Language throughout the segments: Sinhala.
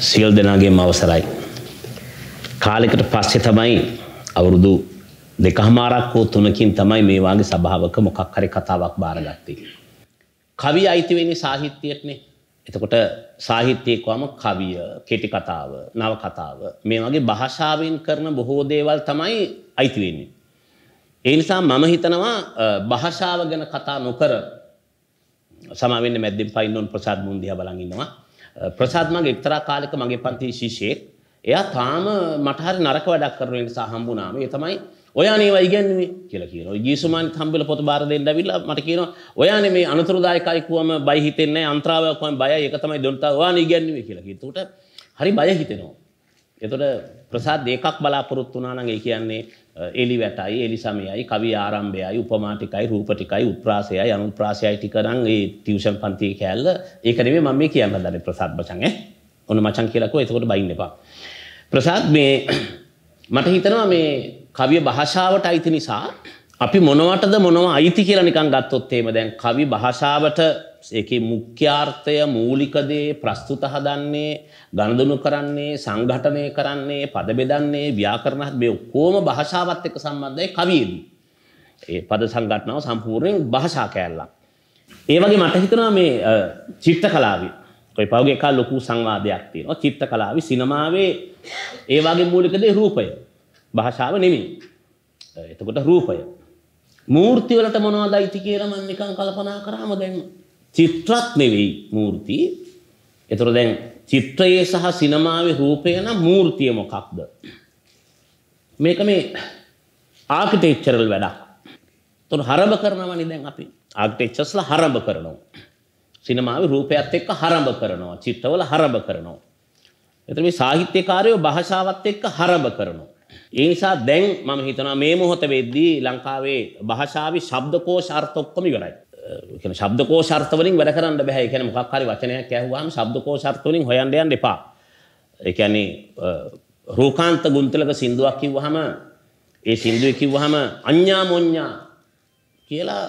සියල් දෙනාගේම අවසරයි. කාලෙකට පස්සේ තමයි අවුරුදු දෙකහමාරක් හෝ තුනකින් තමයි මේ වගේ සභාවක මොකක් හරි කතාවක් බාරගත්තේ. කවි අයිති වෙන්නේ සාහිත්‍යයටනේ. එතකොට සාහිත්‍යයේ කොහම කවිය, කෙටි කතාව, නව කතාව මේ වගේ භාෂාවෙන් කරන බොහෝ දේවල් තමයි අයිති වෙන්නේ. ඒ නිසා මම හිතනවා භාෂාව ගැන කතා නොකර සමා වෙන්න මැද්දෙන් පයින් නොන් ප්‍රසාද් මුන්දියා බලන් ඉන්නවා. ප්‍රසාත්මගේ එක්තරා කාලෙක මගේ පන්ති ශිෂයෙක් එයා තාම මටහරි නරක වැඩක් කරනට සහම්බුනාම ඒ තමයි ඔයා නේවා ඉගැන්නුවේ කියලා කියනවා. ජීසුමාන් හම්බෙලා පොත බාර දෙන්න ඇවිල්ලා මට කියනවා ඔයානේ මේ අනතුරුදායකයි කිව්වම බය හිතෙන්නේ නැහැ අන්තරාවයක් වань බයයි ඒක තමයි දොන්තා ඔයානේ ඉගැන්නුවේ කියලා කිව්වට උට හරි බය හිතෙනවා. එතකොට ප්‍රසාද් ඒකක් බලාපොරොත්තු වුණා නම් ඒ කියන්නේ එලි වැටයි එලි සමයයි කවි ආරම්භයයි උපමාටිකයි රූපටිකයි උත්ප්‍රාසයයි අනු ප්‍රාසයයි ටිකනම් ඒ තිවෂන් පන්තිය කෑල්ල ඒකනෙම මම මේ කියන්න දන ප්‍රසාත් මචන් ඔන්න මචන් කියලකෝ එතකොට බයින්න එපා. ප්‍රසාත් මේ මට හිතනවා මේ කවිය භාෂාවට අයිති නිසා අපි මොනවටද මොනව අයිති කියලා නිකන් ගත්තොත් එහෙම දැන් කවි භාෂාවට එකේ මුඛ්‍යාර්ථය මූලිකදේ ප්‍රස්තුත හදන්නේ ගණදනු කරන්නේ සංගඨනය කරන්නේ පද බෙදන්නේ ව්‍යාකරණ මේ ඔක්කොම භාෂාවත් එක්ක සම්බන්ධයි කවියේදී. ඒ පද සංගඨනාව සම්පූර්ණයෙන් භාෂා කෑල්ලක්. ඒ වගේ මට හිතෙනවා මේ චිත්ත කලාවේ ඔය පහුගිය කාල ලොකු සංවාදයක් තියෙනවා. චිත්ත කලාවේ සිනමාවේ ඒ වගේ මූලිකදේ රූපය. භාෂාව නෙමෙයි. එතකොට රූපය. මූර්ති වලට මොනවද අයිති කියලා මම නිකන් කල්පනා කරාම දැන් චිත්‍රත් නෙවෙයි මූර්ති. එතකොට දැන් චිත්‍රයේ සහ සිනමාවේ රූපය නම් මූර්තිය මොකක්ද? මේක මේ ආකිටෙක්චරල් වැඩක්. එතකොට හරඹ කරනවනේ දැන් අපි. ආකිටෙක්චර්ස්ලා හරඹ කරනවා. සිනමාවේ රූපයත් එක්ක හරඹ කරනවා. චිත්‍රවල හරඹ කරනවා. එතකොට මේ සාහිත්‍යකාරයෝ භාෂාවත් එක්ක හරඹ කරනවා. ඒ නිසා දැන් මම හිතනවා මේ මොහොත වෙද්දී ලංකාවේ භාෂාවේ ශබ්දකෝෂ අර්ථ ඔක්කොම ඉවරයි. ශබ්දකෝ ශර්තවලින් වැඩ කරන්න බැහැ එකැන මොක් හරි වචනයක් ඇහවාම ශබ්දකෝ ශර්තවලින් හොයන්ඩයන් එපා එකන්නේ රෝකාන්ත ගුන්තලක සිින්දුවක් කිව්වහම ඒ සිින්දුව කිව්වහම අඥ්ඥා මොඥ්ඥා කියලා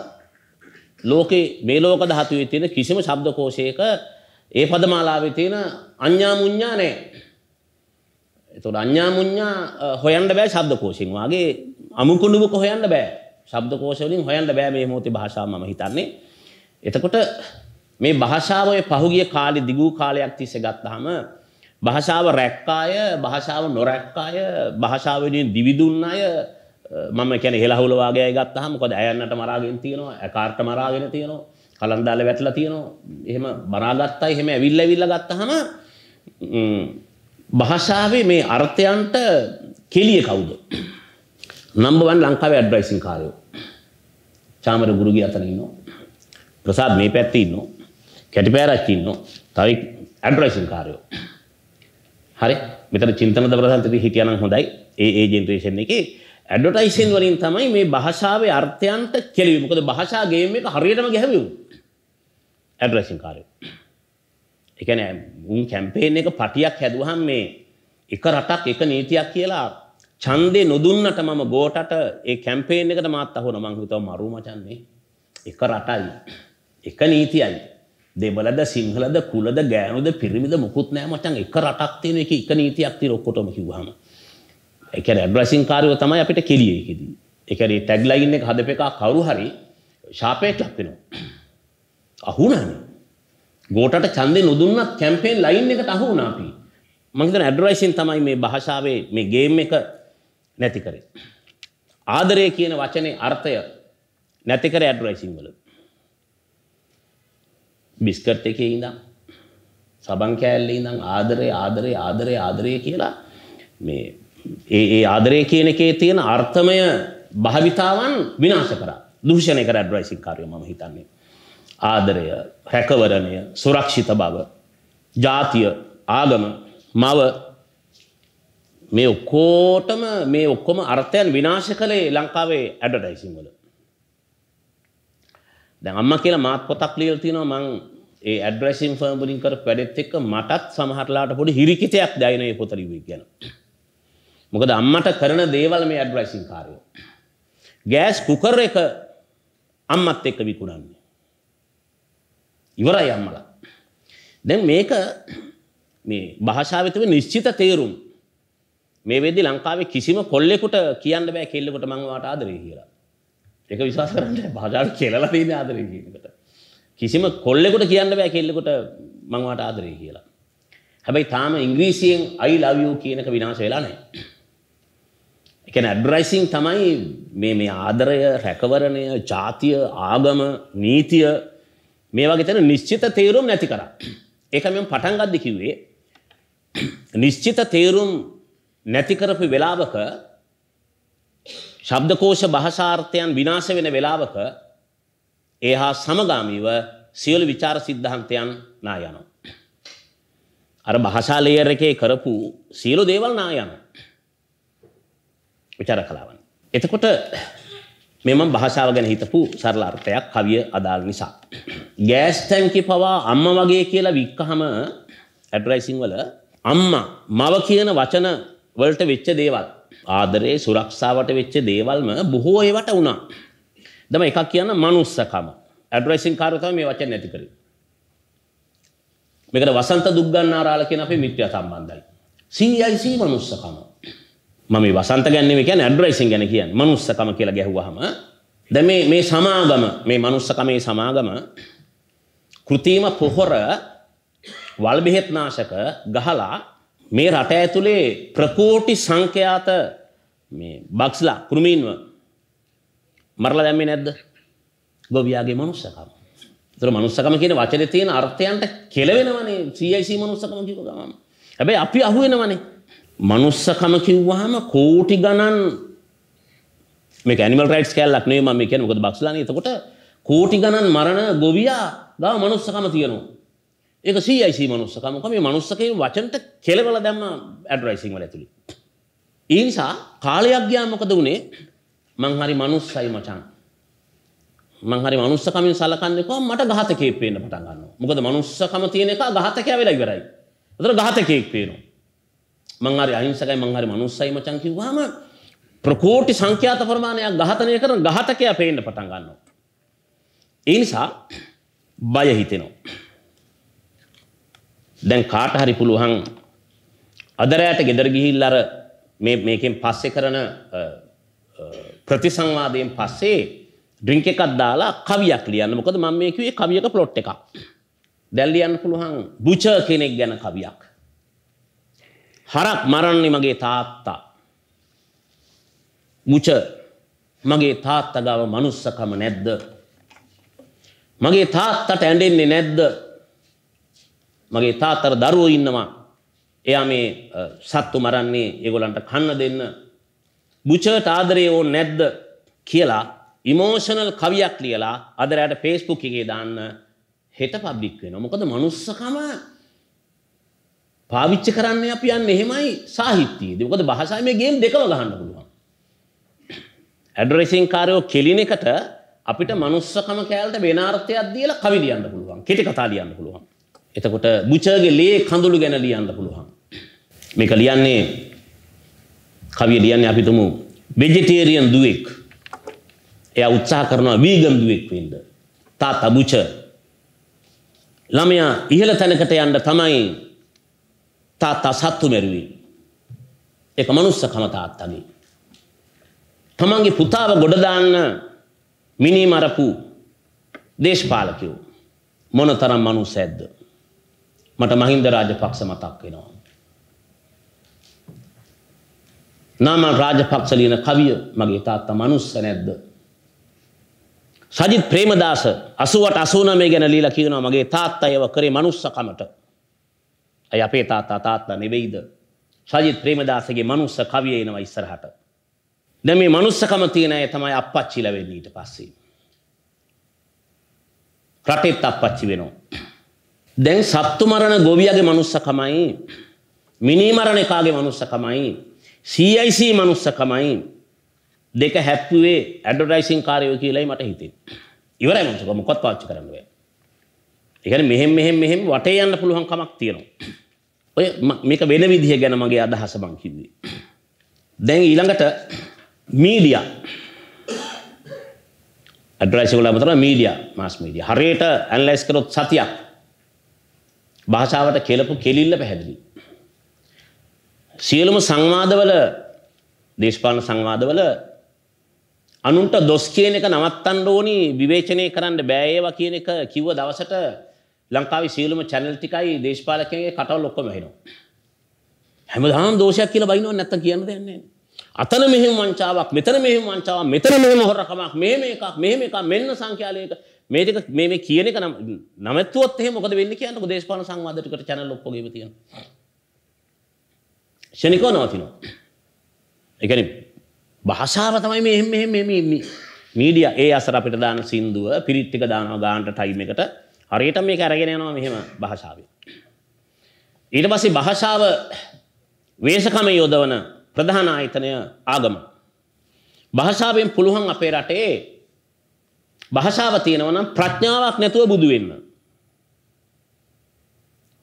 ලෝකේ මේ ලෝක දහතුවේ තියෙන කිසිම ශබ්දකෝෂයක ඒ පදමාලාවේ තියෙන අඥ්ඥා මුඥ්ඥා නෑ එතුට අඥ්ඥා මුඥ්ඥා හොයන්ඩ බෑ ශබ්දකෝෂෙන් වගේ අමුකුණුවක හොයන්න බෑ ශබ්දකෝෂවලින් හොයන්න බෑ මේ මොහොතේ භාෂාව මම හිතන්නේ. එතකොට මේ භාෂාව ඔය පහුගිය කාලේ දිගු කාලයක් තිස්සේ ගත්තාම භාෂාව රැක්කාය භාෂාව නොරැක්කාය භාෂාවෙන් දිවිදුන්න අය මම කියන හෙලහුල වාගේ අය ගත්තාම මොකද ඇයන්නට මරාගෙන තියෙනවා ඇකාර්ට මරාගෙන තියෙනවා කලන්දාල වැටලා තියෙනවා එහෙම මරාගත්තා එහෙම ඇවිල්ලා ඇවිල්ලා ගත්තාම භාෂාවේ මේ අර්ථයන්ට කෙලිය කවුද නම්බවන් ලංකාව ඇඩ්වයිසින් කාරයෝ චාමර ගුරුග අතනන්නවා ප්‍රසාත් මේ පැත්තින්නවා කැටිපෑරච්චින්නවා තවයි ඇඩ්වයිසින් කාරයෝ හරි මෙතර චින්තන ප්‍රසන්තති හිටියනම් හොඳයි ඒ ජෙන්ට්‍රේෂන් එක ඇඩ්වටයිසින් වලින් තමයි මේ භාෂාවේ අර්ථයන්ට කෙලිවි මොකද භාෂාගේ එක හරියටම ගැහවු ඇඩ්වයිසින් කාරයෝ එකන උන් කැම්පේන එක පටියක් හැදුවහම් මේ එක රටක් එක නීතියක් කියලා ඡන්දේ නොදුන්නට මම ගෝටට ඒ කැම්පේන් එකට මාත් අහුන මං හිතුවා මරු මචන් මේ එක රටයි එක නීතියයි දෙමළද සිංහලද කුලද ගෑනුද පිරිමිද මොකුත් නෑ මචන් එක රටක් තියෙන එක එක නීතියක් තියෙන ඔක්කොටම කිව්වහම ඒ කියන්නේ ඇඩ්වයිසින් කාර්යෝ තමයි අපිට කෙලියේ ඒකෙදී ඒ කියන්නේ ටැග් ලයින් එක හදපේක කවුරු හරි ෂාපේක් ලක් වෙනවා අහුණානේ ගෝටට ඡන්දේ නොදුන්නත් කැම්පේන් ලයින් එකට අහු වුණා අපි මම හිතන ඇඩ්වයිසින් තමයි මේ භාෂාවේ මේ ගේම් එක නැති කරේ. ආදරය කියන වචනේ අර්ථය නැති කර ඇඩ්වර්ටයිසින් වල. බිස්කට් එකේ ඉඳන් සබන් කෑල්ලේ ඉඳන් ආදරය ආදරය ආදරය ආදරය කියලා මේ ඒ ඒ ආදරය කියන එකේ තියෙන අර්ථමය භාවිතාවන් විනාශ කරා. දූෂණය කර ඇඩ්වර්ටයිසින් කාර්යය මම හිතන්නේ. ආදරය, රැකවරණය, සුරක්ෂිත බව, ජාතිය, ආගම, මව මේ ඔක්කෝටම මේ ඔක්කොම අර්ථයන් විනාශ කළේ ලංකාවේ ඇඩටයිසිංවල දැන් අම්ම කියලා මාත් පොතක් ලියල තියෙනවා මං ඒ ඇඩ්‍රයිසින් ෆර්ම් වලින් කර වැඩෙත් එක්ක මටත් සමහරලාට පොඩි හිරිකිතයක් දැනෙන මේ පොත ලිව්වේ කියන. මොකද අම්මට කරන දේවල් මේ ඇඩ්වර්ටයිසින් කාර්යෝ. ගෑස් කුකර් එක අම්මත් එක්ක විකුණන්නේ. ඉවරයි අම්මලා. දැන් මේක මේ භාෂාවේ තිබෙන නිශ්චිත තේරුම් මේ වෙදි ලංකාවේ කිසිම කොල්ලෙකුට කියන්න බෑ කෙල්ලෙකුට මං වාට ආදරේ කියලා. ඒක විශ්වාස කරන්න බෑ කෙලලා තියෙන ආදරේ කියනකට. කිසිම කොල්ලෙකුට කියන්න බෑ කෙල්ලෙකුට මං වාට ආදරේ කියලා. හැබැයි තාම ඉංග්‍රීසියෙන් I love you කියනක විනාශ වෙලා නැහැ. ඒ කියන්නේ ඇඩ්වර්ටයිසින් තමයි මේ මේ ආදරය, රැකවරණය, ජාතිය, ආගම, නීතිය මේ වගේ තැන නිශ්චිත තේරුම් නැති කරා. ඒක මම පටන් ගද්දි කිව්වේ නිශ්චිත තේරුම් නැති කරපු වෙලාවක ශබ්දකෝෂ භාෂාර්ථයන් විනාශ වෙන වෙලාවක ඒ හා සමගාමීව සියලු විචාර සිද්ධාන්තයන් නා යනවා. අර භාෂා ලේයර් එකේ කරපු සියලු දේවල් නා යනවා. විචාර කලාවන්. එතකොට මේ මම භාෂාව ගැන හිතපු සරල අර්ථයක් කවිය අදාළ නිසා. ගෑස් ටැංකි පවා අම්මා වගේ කියලා වික්කහම ඇඩ්වර්ටයිසින් වල අම්මා මව කියන වචන වලට වෙච්ච දේවල් ආදරේ සුරක්ෂාවට වෙච්ච දේවල්ම බොහෝ ඒවට වුණා. දම එකක් කියන්න මනුස්සකම ඇඩ්‍රයිසින් කාරතම මේ වචන නැති කර. මේකට වසන්ත දුක්ගන්න ආරාල කියෙන අපේ මිත්‍ය සම්බන්ධයි. සIC මනුස්සකම මම වසන්ත ගැන්නේ කියන ඇඩ්‍රයිසින් ගැන කියන්න මනුස්සකම කියලා ගැහුවහම ද මේ සමාගම මේ මනුස්සකමේ සමාගම කෘතිීම පොහොර වල්බෙහෙත්නාශක ගහලා මේ රට ඇතුලේ ප්‍රකෝටි සංඛ්‍යාත මේ බක්ස්ලා කුරුමීන්ව මරලා දැම්මේ නැද්ද? ගොවියාගේ මනුස්සකම. ඒතර මනුස්සකම කියන වචනේ තියෙන අර්ථයන්ට කෙලවෙනවනේ CIC මනුස්සකම කියව ගමම. හැබැයි අපි අහුවෙනවනේ. මනුස්සකම කිව්වහම කෝටි ගණන් මේක ඇනිමල් රයිට්ස් කැලලක් නෙවෙයි මම කියන්නේ. මොකද බක්ස්ලානේ එතකොට කෝටි ගණන් මරණ ගොවියා ගාව මනුස්සකම තියෙනවා. ඒක සීයිසි මනුස්සකමක මේ මනුස්සකයින් වචනට කෙලවල දැම්ම ඇඩ්රයිසිං වල ඇතුළි. ඒ නිසා කාලයක් ගියා මොකද වුනේ? මං හරි මනුස්සයි මචං. මං හරි මනුස්සකමින් සලකන්නකෝ මට ඝාතකයෙක් පේන්න පටන් ගන්නවා. මොකද මනුස්සකම තියෙන එක ඝාතකයා වෙලා ඉවරයි. ඒතර ඝාතකයෙක් පේනවා. මං හරි අහිංසකයි මං හරි මනුස්සයි මචං කිව්වහම ප්‍රකෝටි සංඛ්‍යාත ප්‍රමාණයක් ඝාතනය කරන ඝාතකයා පේන්න පටන් ගන්නවා. ඒ නිසා බය හිතෙනවා. දැන් කාට හරි පුළුවන් අද රැයට ගෙදර ගිහිල්ලා අර මේ මේකෙන් පස්සේ කරන ප්‍රතිසංවාදයෙන් පස්සේ ඩ්‍රින්ක් එකක් දාලා කවියක් ලියන්න. මොකද මම මේ කිව්වේ කවියක ප්ලොට් එකක්. දැන් ලියන්න පුළුවන් බුචර් කෙනෙක් ගැන කවියක්. හරක් මරන්නේ මගේ තාත්තා. බුචර් මගේ තාත්තා ගාව මනුස්සකම නැද්ද? මගේ තාත්තට ඇඬෙන්නේ නැද්ද? මගේ තාතර දරුවෝ ඉන්නවා. එයා මේ සත්තු මරන්නේ ඒගොලන්ට කන්න දෙන්න. බුචට ආදරේ ඕ නැද්ද කියලා ඉමෝෂනල් කවියක් ලියලා අදරයට ෆේස්බුක් එකේ දාන්න හෙට පබ්ලික් වෙනවා. මොකද මනුස්සකම පාවිච්චි කරන්න අපි යන්නේ එහෙමයි සාහිත්‍යයේදී. මොකද භාෂාවේ මේ ගේම් දෙකම ගහන්න පුළුවන්. ඇඩ්‍රෙසින් කාරයෝ කෙලින එකට අපිට මනුස්සකම කෑල්ට වෙන අර්ථයක් දීලා කවි ලියන්න පුළුවන්. කෙටි කතා ලියන්න පුළුවන්. එතකොට බුචර්ගේ ලේ කඳුළු ගැන ලියන්න පුළුවන්. මේක ලියන්නේ කවිය ලියන්නේ අපි තුමු වෙජිටේරියන් දුවෙක්. එයා උත්සාහ කරනවා වීගන් දුවෙක් වෙන්න. තාත්තා බුචර්. ළමයා ඉහළ තැනකට යන්න තමයි තාත්තා සත්තු මැරුවේ. ඒක මනුස්සකම තාත්තගේ. තමන්ගේ පුතාව ගොඩ දාන්න මිනී මරපු දේශපාලකයෝ මොනතරම් මනුස්සයෙක්ද? මට මහින්ද රාජපක්ෂ මතක් වෙනවා. නාම රාජපක්ෂ ලියන කවිය මගේ තාත්තා මනුස්ස නැද්ද? සජිත් ප්‍රේමදාස 88 89 ගැන ලියලා කියනවා මගේ තාත්තා ඒව කරේ මනුස්සකමට. අය අපේ තාත්තා තාත්තා නෙවෙයිද? සජිත් ප්‍රේමදාසගේ මනුස්ස කවිය එනවා ඉස්සරහට. දැන් මේ මනුස්සකම තියෙන අය තමයි අප්පච්චිලා වෙන්නේ ඊට පස්සේ. රටෙත් අප්පච්චි වෙනවා. දැන් සත්තු මරණ ගොවියගේ මනුස්සකමයි මිනිමරණ එකාගේ මනුස්සකමයි CIC මනුස්සකමයි දෙක හැප්පුවේ ඇඩවර්ටයිසින් කාර්යෝ කියලායි මට හිතෙන්නේ. ඉවරයි මනුස්සක මොකක් පාවිච්චි කරන්න බෑ. ඒ කියන්නේ මෙහෙම මෙහෙම මෙහෙම වටේ යන්න පුළුවන් කමක් තියෙනවා. ඔය මේක වෙන විදිහ ගැන මගේ අදහස මං කිව්වේ. දැන් ඊළඟට මීඩියා ඇඩ්‍රයිස් වල අමතරව මීඩියා මාස් මීඩියා හරියට ඇනලයිස් කරොත් සතියක් භාෂාවට කෙලපු කෙලිල්ල පැහැදිලි. සියලුම සංවාදවල දේශපාලන සංවාදවල අනුන්ට දොස් කියන එක නවත්තන්න ඕනි විවේචනය කරන්න බෑ ඒවා කියන එක කිව්ව දවසට ලංකාවේ සියලුම channel ටිකයි දේශපාලකයන්ගේ කටවල් ඔක්කොම එනවා. හැමදාම දෝෂයක් කියලා බයින්නව නැත්තම් කියන්න දෙයක් නැහැ. අතන මෙහෙම වංචාවක් මෙතන මෙහෙම වංචාවක් මෙතන මෙහෙම හොරකමක් මෙහෙම එකක් මෙහෙම එකක් මෙන්න සංඛ්‍යාලයක මේක මේ කියන එක නම් නමැත්තුවත් එහෙම මොකද වෙන්නේ කියන්නේ දේශපාලන සංවාදයකට channel ඔක්කොගේම තියෙන. ශනිකව නවතිනවා. ඒ කියන්නේ භාෂාව තමයි මේ මෙහෙම මෙහෙම මේ මීඩියා ඒ අසර අපිට දාන සින්දුව පිරිත් ටික දානවා ගානට ටයිම් එකට හරියට මේක අරගෙන යනවා මෙහෙම භාෂාවෙන්. ඊට පස්සේ භාෂාව වේශකම යොදවන ප්‍රධාන ආයතනය ආගම. භාෂාවෙන් පුළුවන් අපේ රටේ භාෂාව තියෙනවා නම් ප්‍රඥාවක් නැතුව බුදු වෙන්න.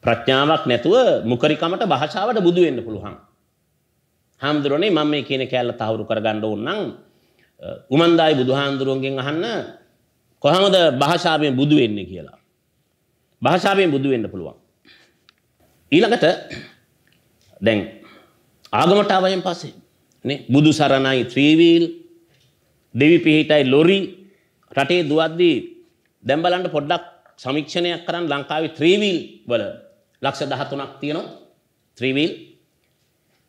ප්‍රඥාවක් නැතුව මුකරිකමට භාෂාවට බුදු වෙන්න පුළුවන්. හාමුදුරනේ මම මේ කියන කැලල තහවුරු කරගන්න ඕන නම් උමන්දායි බුදුහාමුදුරුවන්ගෙන් අහන්න කොහොමද භාෂාවෙන් බුදු වෙන්නේ කියලා. භාෂාවෙන් බුදු වෙන්න පුළුවන්. ඊළඟට දැන් ආගමට ආවයින් පස්සේ නේ බුදු සරණයි ත්‍රිවිල් දෙවි පිහිටයි ලොරි රටේ දුවද්දී දැන් බලන්න පොඩ්ඩක් සමීක්ෂණයක් කරන් ලංකාවේ 3 wheel වල ලක්ෂ 13ක් තියෙනවා 3 wheel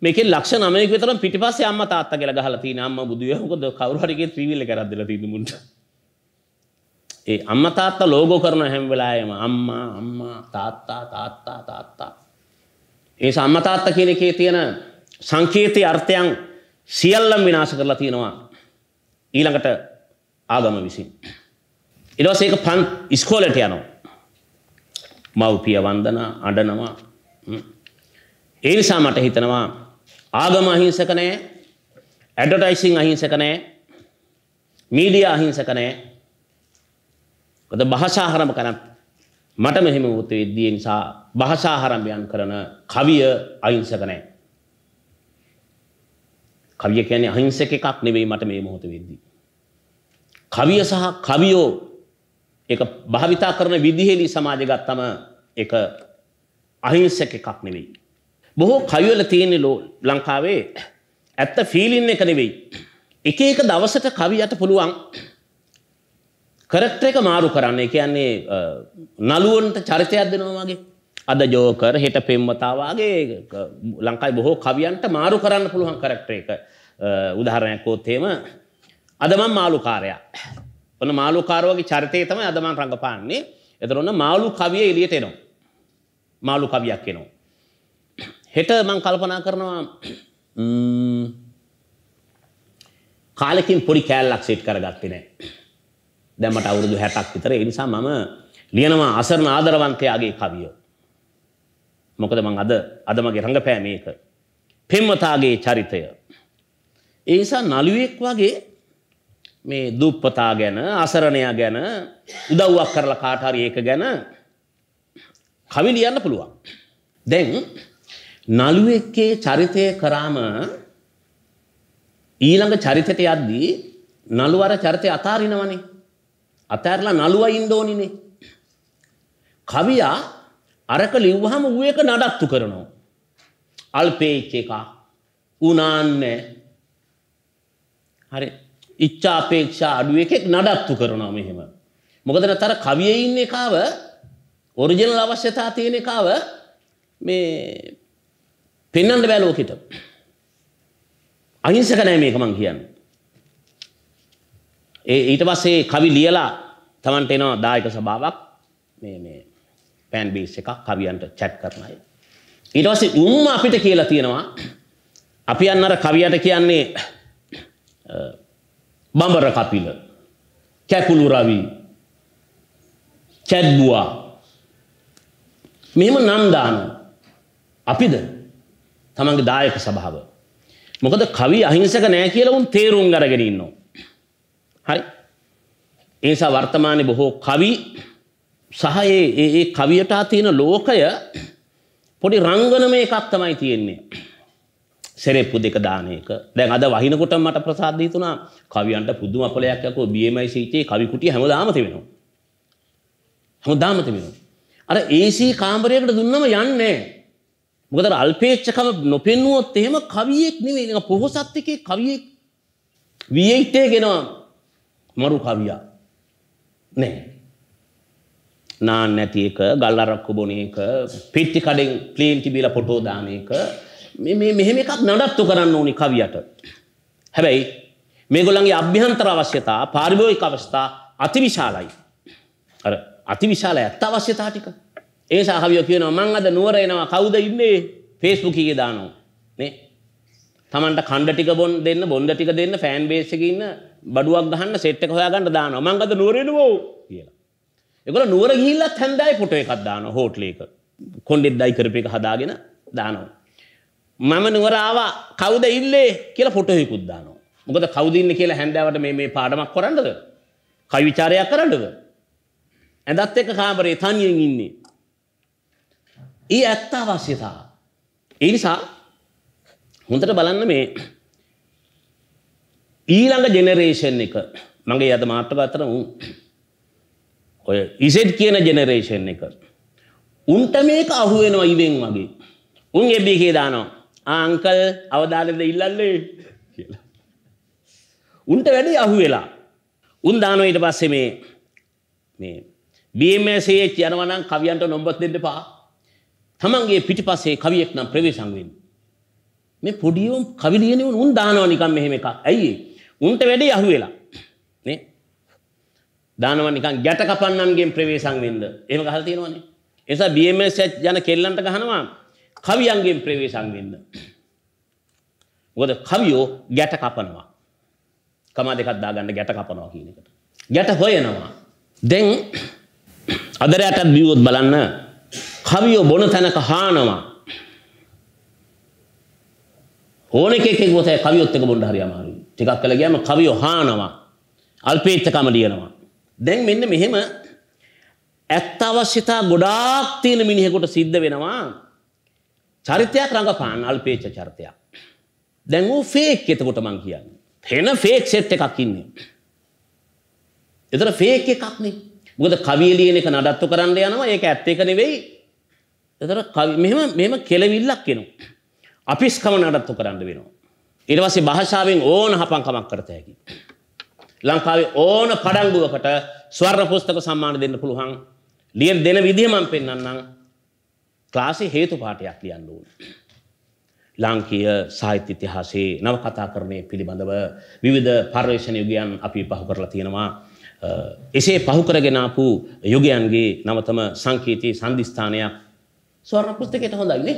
මේකේ ලක්ෂ 9ක විතර පිටිපස්සේ අම්මා තාත්තා කියලා ගහලා තියෙන අම්මා බුදුවේ මොකද කවුරු හරි ගේ 3 wheel එක කරක් දෙලා තියෙන මුන්ට ඒ අම්මා තාත්තා ලෝගෝ කරන හැම වෙලාවෙම අම්මා අම්මා තාත්තා තාත්තා තාත්තා ඒ අම්මා තාත්තා කියන එකේ තියෙන සංකේතී අර්ථයන් සියල්ලම විනාශ කරලා තියෙනවා ඊළඟට ආගම විසින්. ඉලවසේක පන් ඉස්කෝලට යනවා. මව්පිය වන්දනා අඩනවා ඒ නිසා මට හිතනවා ආගම අහිංසක නෑ ඇඩටයිසිං අහිංසක නෑ මීඩිය අහිංසක නෑ කොද භාෂාහරම කරන මට මෙහෙම වුත් වෙද්දී නිසා භාෂාහරම්භයන් කරන කවිය අහිංසක නෑ කවිය කියන්නේ අහිංසක එකක් නෙවෙයි මට මේ මොහොත වෙද්දී කවිය සහ කවියෝ ඒක භාවිතා කරන විදිහේදී සමාජය ගත්තම ඒක අහිංසක එකක් නෙවෙයි. බොහෝ කවිවල තියෙන ලංකාවේ ඇත්ත ෆීලින් එක නෙවෙයි. එක එක දවසට කවියට පුළුවන් කරක්ටර් එක මාරු කරන්න. ඒ කියන්නේ නළුවන්ට චරිතයක් දෙනවා වගේ. අද ජෝකර් හෙට පෙම්වතා වගේ ලංකාවේ බොහෝ කවියන්ට මාරු කරන්න පුළුවන් කරක්ටර් එක. උදාහරණයක් වොත් එහෙම අදමන් මාළුකාරයා. ඔන්න මාළුකාරෝගේ චරිතය තමයි අදමන් රඟපාන්නේ. එතකොට ඔන්න මාළු කවිය එළියට එනවා. මාළු කවියක් එනවා. හෙට මම කල්පනා කරනවා කාලෙකින් පොඩි කෑල්ලක් සෙට් කරගත්තේ නැහැ. දැන් මට අවුරුදු 60ක් විතර. ඒ නිසා මම ලියනවා අසරණ ආදරවන්තයාගේ කවිය. මොකද මං අද අද මගේ රඟපෑම මේක. පෙම්වතාගේ චරිතය. ඒ නිසා නළුවෙක් වගේ මේ දුප්පතා ගැන අසරණයා ගැන උදව්වක් කරලා කාටහරි ඒක ගැන කවි ලියන්න පුළුවන්. දැන් නළුවෙක්ගේ චරිතය කරාම ඊළඟ චරිතයට යද්දී නළුවර චරිතය අතාරිනවනේ. අතෑරලා නළුවා ඉන්න ඕනිනේ. කවියා අරක ලිව්වහම ඌ එක නඩත්තු කරනවා. අල්පේච් එක උනාන්නේ. හරි ඉච්චාපේක්ෂා අඩුව එකෙක් නඩත්තු කරනවා මෙහෙම. මොකදන තර කවිය ඉන්න එකාව ඔරිජනල් අවශ්‍යතා තියෙන එකාව මේ පෙන්නට බෑලෝකට. අහිංසක නෑ මේක මං කියන්න. ඒ ඊට පස්සේ කවි ලියලා තමන්ට එනවා දායක සභාවක් පෑන් බේස් එක කවියන්ට චැට් කරනයි. ඊට පස්සේ උම්ම අපිට කියලා තියෙනවා අපි අන්නර කවියට කියන්නේ බඹර කපිල කැකුළු රවි කැද්බුවා මෙහෙම නම් දාන අපිද තමන්ගේ දායක සභාව මොකද කවි අහිංසක නෑ කියලා උන් තේරුම් අරගෙන ඉන්නවා හරි ඒ නිසා වර්තමානයේ බොහෝ කවි සහ ඒ ඒ කවියට තියෙන ලෝකය පොඩි රංගනමය එකක් තමයි තියෙන්නේ සෙරෙප්පු දෙක දානයක දැන් අද වහිනකොට මට ප්‍රසාද්දී තුනා කවියන්ට පුදුම අපලයක් යකෝ BMICේ කවි කුටිය හැමදාම තිබෙනවා. හැමදාම තිබෙනවා. අර AC කාමරයකට දුන්නම යන්නේ මොකද අර අල්පේච්ඡකම නොපෙන්නුවොත් එහෙම කවියෙක් නෙවෙයි නේද පොහොසත් එකේ කවියෙක් V8 එකේනවා මරු කවියා නෑ නාන්න නැති එක ගල්ලරක්කු බොන එක පිට්ටි කඩෙන් ප්ලේන් තිබිලා ෆොටෝ දාන එක මෙහෙම එකක් නඩත්තු කරන්න ඕනි කවියට. හැබැයි මේගොල්ලන්ගේ අභ්‍යන්තර අවශ්‍යතා පාරිභෝගික අවස්ථා අතිවිශාලයි. අර අතිවිශාල ඇත්ත අවශ්‍යතා ටික. ඒ සහවිය කියනවා මං අද නුවර එනවා කවුද ඉන්නේ? Facebook එකේ දානවා. නේ? Tamanට කණ්ඩ ටික බොන් දෙන්න, බොන්ද ටික දෙන්න, ෆෑන් බේස් එකේ ඉන්න බඩුවක් ගහන්න සෙට් එක හොයාගන්න දානවා. මං අද නුවර එනවා කියලා. ඒගොල්ලෝ නුවර ගිහිල්ලත් හැන්දෑවේ ෆොටෝ එකක් දානවා හෝටලේක. කොණ්ඩෙත් ඩයි කරපු එක හදාගෙන දානවා. මම නුවර ආවා කවුද ඉල්ලේ කියලා ෆොටෝයකුත් දානවා. මොකද කවුද ඉන්නේ කියලා හැන්දෑවට මේ මේ පාඩමක් කරන්නද? කවි විචාරයක් කරන්නද? ඇඳත් එක්ක කාමරේ තනියෙන් ඉන්නේ. ඊ ඇත්ත අවශ්‍යතාව. ඒ නිසා හොඳට බලන්න මේ ඊළඟ ජෙනරේෂන් එක මගේ අද මාතෘකාව අතර උන් ඔය ඉසෙඩ් කියන ජෙනරේෂන් එක උන්ට මේක අහු වෙනවා ඉවෙන් වගේ උන් එබ්බේකේ දානවා ආංකල් අවධානද ඉල්ලන්නේ කියලා. උන්ට වැඩි අහු වෙලා. උන් දානෝ ඊට පස්සේ මේ මේ BMSH යනවා නම් කවියන්ට නොම්බත් දෙන්න එපා. තමන්ගේ පිටිපස්සේ කවියෙක් නම් ප්‍රවේශම් වෙන්න. මේ පොඩියෝ කවි ලියන උන් උන් දානවා නිකන් මෙහෙම එකක්. ඇයි උන්ට වැඩි අහු වෙලා. නේ? දානවා නිකන් ගැට කපන්නන්ගෙන් ප්‍රවේශම් වෙන්න. එහෙම ගහලා තියෙනවනේ. ඒ නිසා BMSH යන කෙල්ලන්ට ගහනවා කවියන්ගෙන් ප්‍රවේශම් වෙන්න. මොකද කවියෝ ගැට කපනවා. කමා දෙකක් දාගන්න ගැට කපනවා කියන එකට. ගැට හොයනවා. දැන් අද රැටත් බිව්වොත් බලන්න කවියෝ බොන තැනක හානවා. ඕන එකෙක් එක්ක ගොතේ කවියොත් එක බොන්න හරි අමාරුයි. ටිකක් කළ ගියාම කවියෝ හානවා. අල්පේච්ඡකම ලියනවා. දැන් මෙන්න මෙහෙම ඇත්ත අවශ්‍යතා ගොඩාක් තියෙන මිනිහෙකුට සිද්ධ වෙනවා චරිතයක් රඟපාන්න අල්පේච්ච චරිතයක්. දැන් වූ ෆේක් එතකොට මං කියන්න. හෙන ෆේක් සෙට් එකක් ඉන්නේ. එතර ෆේක් එකක්නේ මොකද කවිය ලියන එක නඩත්තු කරන්න යනවා ඒක ඇත්ත එක නෙවෙයි. එතර මෙහෙම මෙහෙම කෙලවිල්ලක් එනවා. අපිස්කම නඩත්තු කරන්න වෙනවා. ඊට පස්සේ භාෂාවෙන් ඕන හපංකමක් කරත හැකි. ලංකාවේ ඕන පඩංගුවකට ස්වර්ණ පුස්තක සම්මාන දෙන්න පුළුවන්. ලියන දෙන විදිහ මම පෙන්වන්නම්. ක්ලාසේ හේතු පාටයක් ලියන්න ඕන. ලාංකීය සාහිත්‍ය ඉතිහාසයේ නවකතා කරණය පිළිබඳව විවිධ පර්යේෂණ යුගයන් අපි පහු කරලා තියෙනවා. එසේ පහු කරගෙන ආපු යුගයන්ගේ නවතම සංකීර්ති සංදිස්ථානයක් ස්වර්ණ පුස්තකයට හොඳයි නේ.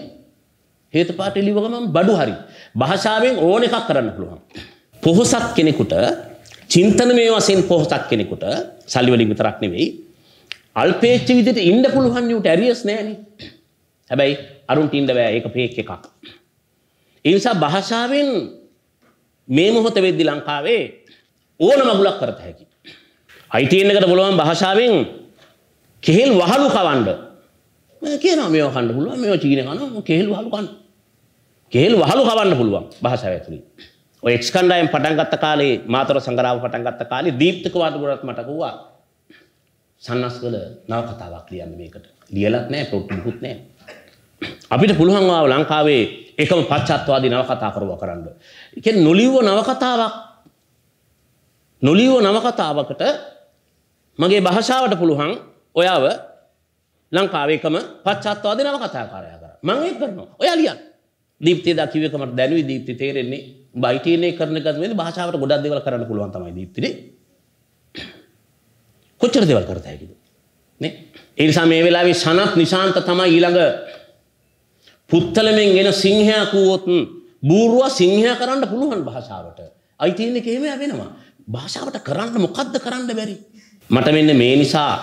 හේතු පාට ලිවගමන් බඩු හරි. භාෂාවෙන් ඕන එකක් කරන්න පුළුවන්. පොහොසත් කෙනෙකුට චින්තනමය වශයෙන් පොහොසත් කෙනෙකුට සල්ලි වලින් විතරක් නෙවෙයි අල්පේච්ච විදිහට ඉන්න පුළුවන් නියුට ඇරියස් නෑනේ. හැබැයි අරුන්ට ඉන්න බෑ ඒක ප්‍රේක් එකක්. ඒ නිසා භාෂාවෙන් මේ මොහොත වෙද්දි ලංකාවේ ඕන මගුලක් කරත හැකි. අයිතියෙන් එකට බලවන් භාෂාවෙන් කෙහෙල් වහලු කවන්න. මම කියනවා මේව කන්න පුළුවන් මේව චීන කනවා කෙහෙල් වහලු කන්න. කෙහෙල් වහලු කවන්න පුළුවන් භාෂාව ඇතුළේ. ඔය එක්ස් කණ්ඩායම් පටන් ගත්ත කාලේ මාතර සංගරාව පටන් ගත්ත කාලේ දීප්තික වාදුගුණත් මට කිව්වා සන්නස්වල නව කතාවක් ලියන්න මේකට. ලියලත් නැහැ පොට්ටුකුත් නැහැ. අපිට පුළුවන්වා ලංකාවේ එකම පච්චත්වාදී නවකතා කරුව කරන්න. එක නොලිව්ව නවකතාවක් නොලිව්ව නවකතාවකට මගේ භාෂාවට පුළුවන් ඔයාව ලංකාවේකම පච්චත්වාද නවකතාකාරය කර මංඒ කරනවා ඔයා ලියන් දීපතේ දකිවකමට දැනුව දීපති තේරෙන්නේ බයිටනය කරන ගත්ේ භාෂාවට ගොඩක් දෙවල් කරන්න පුළුවන්තමයි දීපතිර කොච්චර දෙවල් කරත හැකිද එනිසා මේ වෙලාවේ සනත් නිශාන්ත තමයි ඊළඟ පුත්තලමෙන් එන සිංහයා කූවොත් බූරුවා සිංහයා කරන්න පුළුවන් භාෂාවට. අයි තියෙන එක එහෙම වෙනවා. භාෂාවට කරන්න මොකද්ද කරන්න බැරි. මට මෙන්න මේ නිසා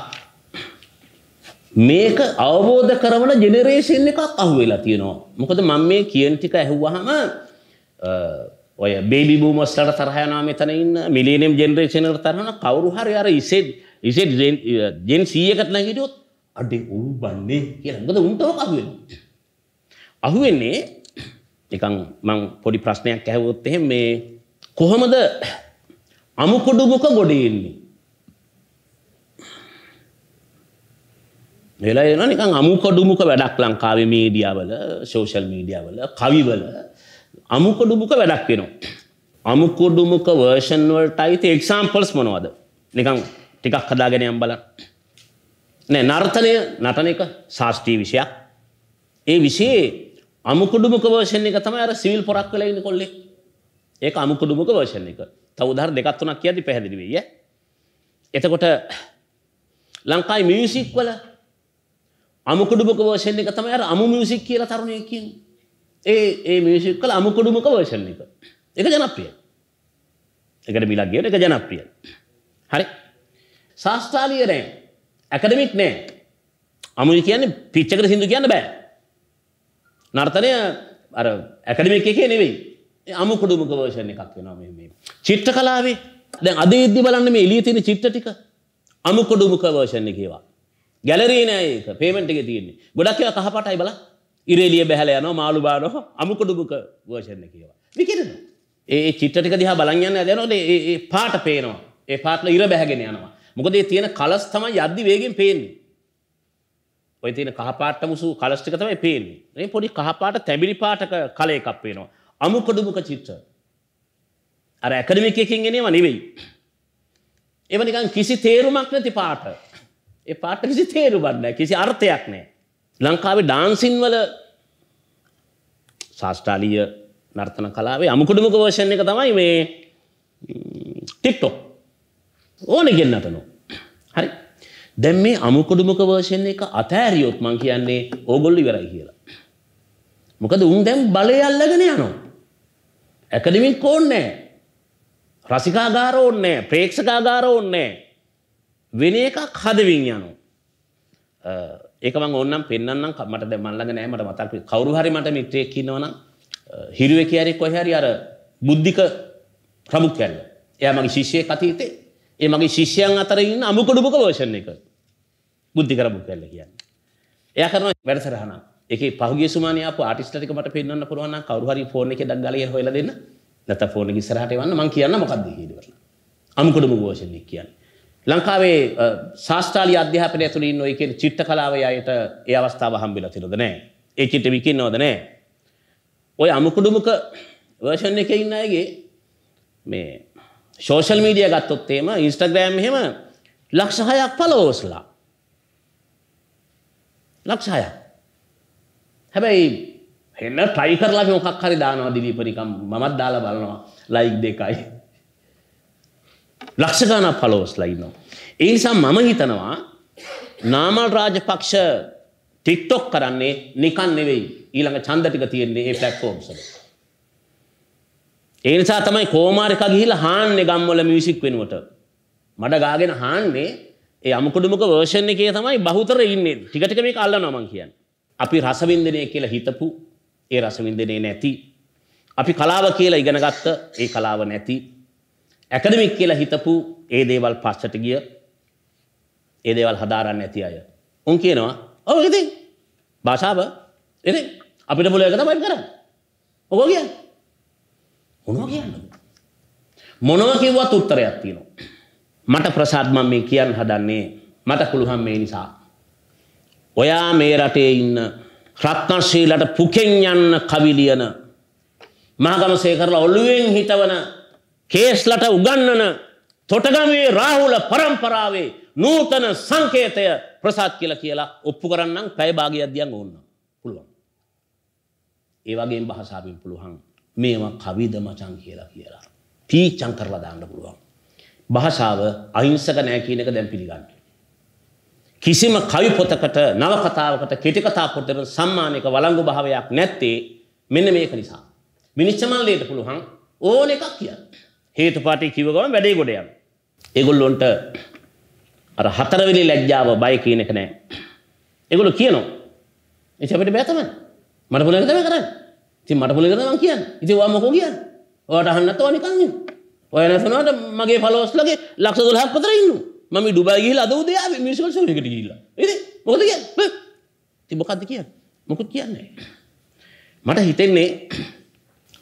මේක අවබෝධ කරවන ජෙනරේෂන් එකක් අහුවෙලා තියෙනවා. මොකද මම මේ කියන ටික ඇහුවහම ඔය බේබි බූමස්ලට තරහ යනවා මෙතන ඉන්න මිලියනියම් ජෙනරේෂන් එකට තරහ යනවා කවුරු හරි අර ඉසෙඩ් ඉසෙඩ් ජෙන් 100 එකට නැගිටියොත් අඩේ උඹන්නේ කියලා. මොකද උන්ට ඔක අහුවෙනවා. අහුවෙන්නේ නිකන් මං පොඩි ප්‍රශ්නයක් ඇහුවොත් එහෙම මේ කොහොමද අමුකුඩු මුක ගොඩේන්නේ? වෙලා එනවා නිකන් අමුකුඩු මුක වැඩක් ලංකාවේ මීඩියාවල, සෝෂල් මීඩියාවල, කවිවල අමුකුඩු මුක වැඩක් වෙනවා. අමුකුඩු මුක වර්ෂන් වලටයි තේ එක්සැම්පල්ස් මොනවද? නිකන් ටිකක් හදාගෙන යම් බලන්න. නෑ නර්තනය නටන එක ශාස්ත්‍රීය විෂයක්. ඒ විෂයේ අමුකුඩුමුක වර්ෂණ එක තමයි අර සිවිල් පොරක් වෙලා ඉන්න කොල්ලෙක්. ඒක අමුකුඩුමුක වර්ෂණ එක. තව උදාහරණ දෙකක් තුනක් කියද්දි පැහැදිලි වෙයි ඈ. එතකොට ලංකාවේ මියුසික් වල අමුකුඩුමුක වර්ෂණ එක තමයි අර අමු මියුසික් කියලා තරුණයෙක් කියන්නේ. ඒ ඒ මියුසික් වල අමුකුඩුමුක වර්ෂණ එක. ඒක ජනප්‍රියයි. එකට මිලක් ගියන එක ජනප්‍රියයි. හරි. ශාස්ත්‍රාලීය නෑ. ඇකඩමික් නෑ. අමුයි කියන්නේ පිච්චකට සින්දු කියන්න බෑ. නර්තනය අර ඇකඩමික එකේ නෙවෙයි අමු කොඩුමුක වර්ෂණ එකක් වෙනවා මේ චිත්‍ර කලාවේ දැන් අද ඉද්දි බලන්න මේ එළියේ තියෙන චිත්‍ර ටික අමු කොඩුමුක වර්ෂණ කියවා ගැලරී නෑ ඒක පේමන්ට් එකේ තියෙන්නේ ගොඩක් ඒවා කහපාටයි බලන්න ඉරේලිය බැහැල යනවා මාළු බානවා අමු කොඩුමුක වර්ෂණ කියවා විකිරන ඒ චිත්‍ර ටික දිහා බලන් යන්න යනකොට ඒ පාට පේනවා ඒ පාටල ඉර බැහැගෙන යනවා මොකද ඒ තියෙන කලස් තමයි යද්දි වේගෙන් පේන්නේ ඔය තියෙන කහපාට මුසු කලස් ටික තමයි පේන්නේ. මේ පොඩි කහපාට තැඹිලි පාට කල එකක් පේනවා. අමුකඩුමුක චිත්‍ර. අර ඇකඩමික් එකකින් එන ඒවා නෙවෙයි. ඒව නිකන් කිසි තේරුමක් නැති පාට. ඒ පාට කිසි තේරුමක් නැහැ. කිසි අර්ථයක් නැහැ. ලංකාවේ ඩාන්සින් වල ශාස්ත්‍රීය නර්තන කලාවේ අමුකඩුමුක වර්ෂන් එක තමයි මේ ටික්ටොක්. ඕනේ ගෙන්නතනෝ. හරි. දැන් මේ අමුකොඩුමක වර්ෂන් එක අතෑරියොත් මං කියන්නේ ඕගොල්ලෝ ඉවරයි කියලා. මොකද උන් දැන් බලය අල්ලගෙන යනවා. ඇකඩමික් ඕන්නේ රසිකාගාර ඕන්නේ ප්‍රේක්ෂකාගාර ඕන්නේ වෙන එකක් හදවින් යනවා. ඒක මම ඕන්නම් පෙන්වන්නම් මට දැන් මන් ළඟ නෑ මට මතක් කවුරු හරි මට මිත්‍රයෙක් ඉන්නවනම් හිරුවේ කියාරි කොහේ හරි අර බුද්ධික ප්‍රමුඛයල්ල. එයා මගේ ශිෂ්‍යයෙක් අතීතේ ඒ මගේ ශිෂ්‍යයන් අතර ඉන්න අමුකුඩුබක වර්ෂන් එක. බුද්ධිකර බුක්වැල්ල කියන්න. එය කරන වැඩසරහන එක පහුගේ සුමානයාප ආටිස්ටිකමට පෙන්න්න පුරුවන් කවරුහරි ෆෝන එක දක්ගලය හොල දෙන්න නැත ෆෝන සරහට වන්න මං කියන්න මොකක්ද හිටවරන අමුකොඩම ගෝෂණය කියන්න. ලංකාවේ ශාස්ටාල අධ්‍යාපන ඇතුලින් ඔය කියෙන චිත්ත කලාව අයට ඒ අවස්ථාව හම්බිල තිරදනෑ ඒ චිට විකින් නොදනෑ. ඔය අමුකුඩුමක වර්ෂණ එක ඉන්න අයගේ මේ ශෝෂල් මීඩිය ගත්තොත්තේම ඉස්ටග්‍රෑම් හෙම ලක්ෂහයක් පලෝස්ලා ලක්ෂ හයක්. හැබැයි හෙන්න ට්‍රයි කරලා මොකක් හරි දානවා දිලීපනිකම් මමත් දාලා බලනවා ලයික් දෙකයි. ලක්ෂ ගණක් ෆලෝවර්ස්ලා ඉන්නවා. ඒ නිසා මම හිතනවා නාමල් රාජපක්ෂ ටික්ටොක් කරන්නේ නිකන් නෙවෙයි ඊළඟ ඡන්ද ටික තියෙන්නේ මේ platforms වල. ඒ නිසා තමයි කොමාරිකා ගිහිල්ලා හාන්නේ ගම්වල මියුසික් වෙනුවට. මඩ ගාගෙන හාන්නේ ඒ අමුකුඩුමක වර්ෂණ එකේ තමයි බහුතර ඉන්නේ ටිකටක මේ කල්ල නොමන් කියන්න. අපි රසවින්දනය කියලා හිතපු ඒ රසවින්දනය නැති. අපි කලාව කියලා ඉගෙනගත්ත ඒ කලාව නැති. ඇකඩමික් කියලා හිතපු ඒ දේවල් පස්සට ගිය ඒ දේවල් හදාරන්න ඇති අය. උන් කියනවා ඔව ඉති භාෂාව එ අපිට මුල එක තමයි කරන්න. ඔකෝ කිය මොනෝ කියන්න. මොනව කිව්වත් උත්තරයක් තියෙනවා. මට ප්‍රසාද් මම මේ කියන්න හදන්නේ මට පුළුවන් මේ නිසා. ඔයා මේ රටේ ඉන්න රත්නශ්‍රීලට පුකෙන් යන්න කවි ලියන මහගම සේකරලා ඔළුවෙන් හිටවන කේස්ලට උගන්නන තොටගමේ රාහුල පරම්පරාවේ නූතන සංකේතය ප්‍රසාත් කියලා කියලා ඔප්පු කරන්නම් පැය භාගයක් දියන් ඕන්න පුළුවන්. ඒ වගේම භාෂාවෙන් පුළුවන් මේවා කවිද මචං කියලා කියලා පීචං කරලා දාන්න පුළුවන්. භාෂාව අහිංසක නෑ කියන එක දැන් පිළිගන්න. කිසිම කවි පොතකට නවකතාවකට කෙටිකතා පොතට සම්මානයක වළංගු භාවයක් නැත්තේ මෙන්න මේක නිසා. මිනිච්චමල්ලයට පුළුවන් ඕන එකක් කිය. හේතු පාටි කිව ගම වැඩේ ගොඩ යන. ඒගොල්ලොන්ට අර හතරවෙලි ලැජ්ජාව බය කියන එක නෑ. ඒගොල්ලෝ කියනවා. එච්ච අපිට බෑ තමයි. මට පුළුවන් එක තමයි කරන්නේ. ඉතින් මට පුළුවන් එක තමයි මම කියන්නේ. ඉතින් ඔයා මොකෝ කියන්නේ? ඔයාට අහන්නත් ඕන නිකන් ඉන්නේ. ඔය නැසනට මගේ පලෝස්ලගේ ලක්ෂ දොලහක් පතර ඉන්න මම ඩුබයිගේ අද උදේ මිසිකල් සකට කියලා මොකද කිය තිබොකක්ද කිය මොකුත් කියන්නේ මට හිතෙන්නේ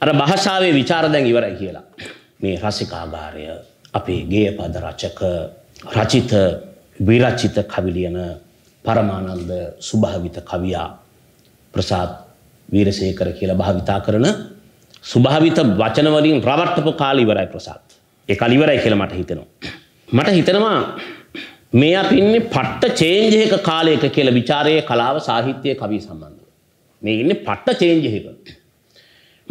අර භාෂාවේ විචාර දැන් ඉවරයි කියලා මේ රසිකාගාරය අපේ ගේ පද රචක රචිත විරචිත කවිලියන පරමානන්ද සුභාවිත කවියා ප්‍රසාත් වීරසේකර කියලා භාවිතා කරන සුභාවිත වචනවලින් ප්‍රවර්තපු කාල ඉවරයි ප්‍රසාද්. ඒ කාල ඉවරයි කියලා මට හිතෙනවා. මට හිතෙනවා මේ අපි ඉන්නේ පට්ට චේන්ජ් එක කාලයක කියලා ਵਿਚාරයේ කලාව සාහිත්‍ය කවි සම්බන්ධව. මේ ඉන්නේ පට්ට චේන්ජ් එක.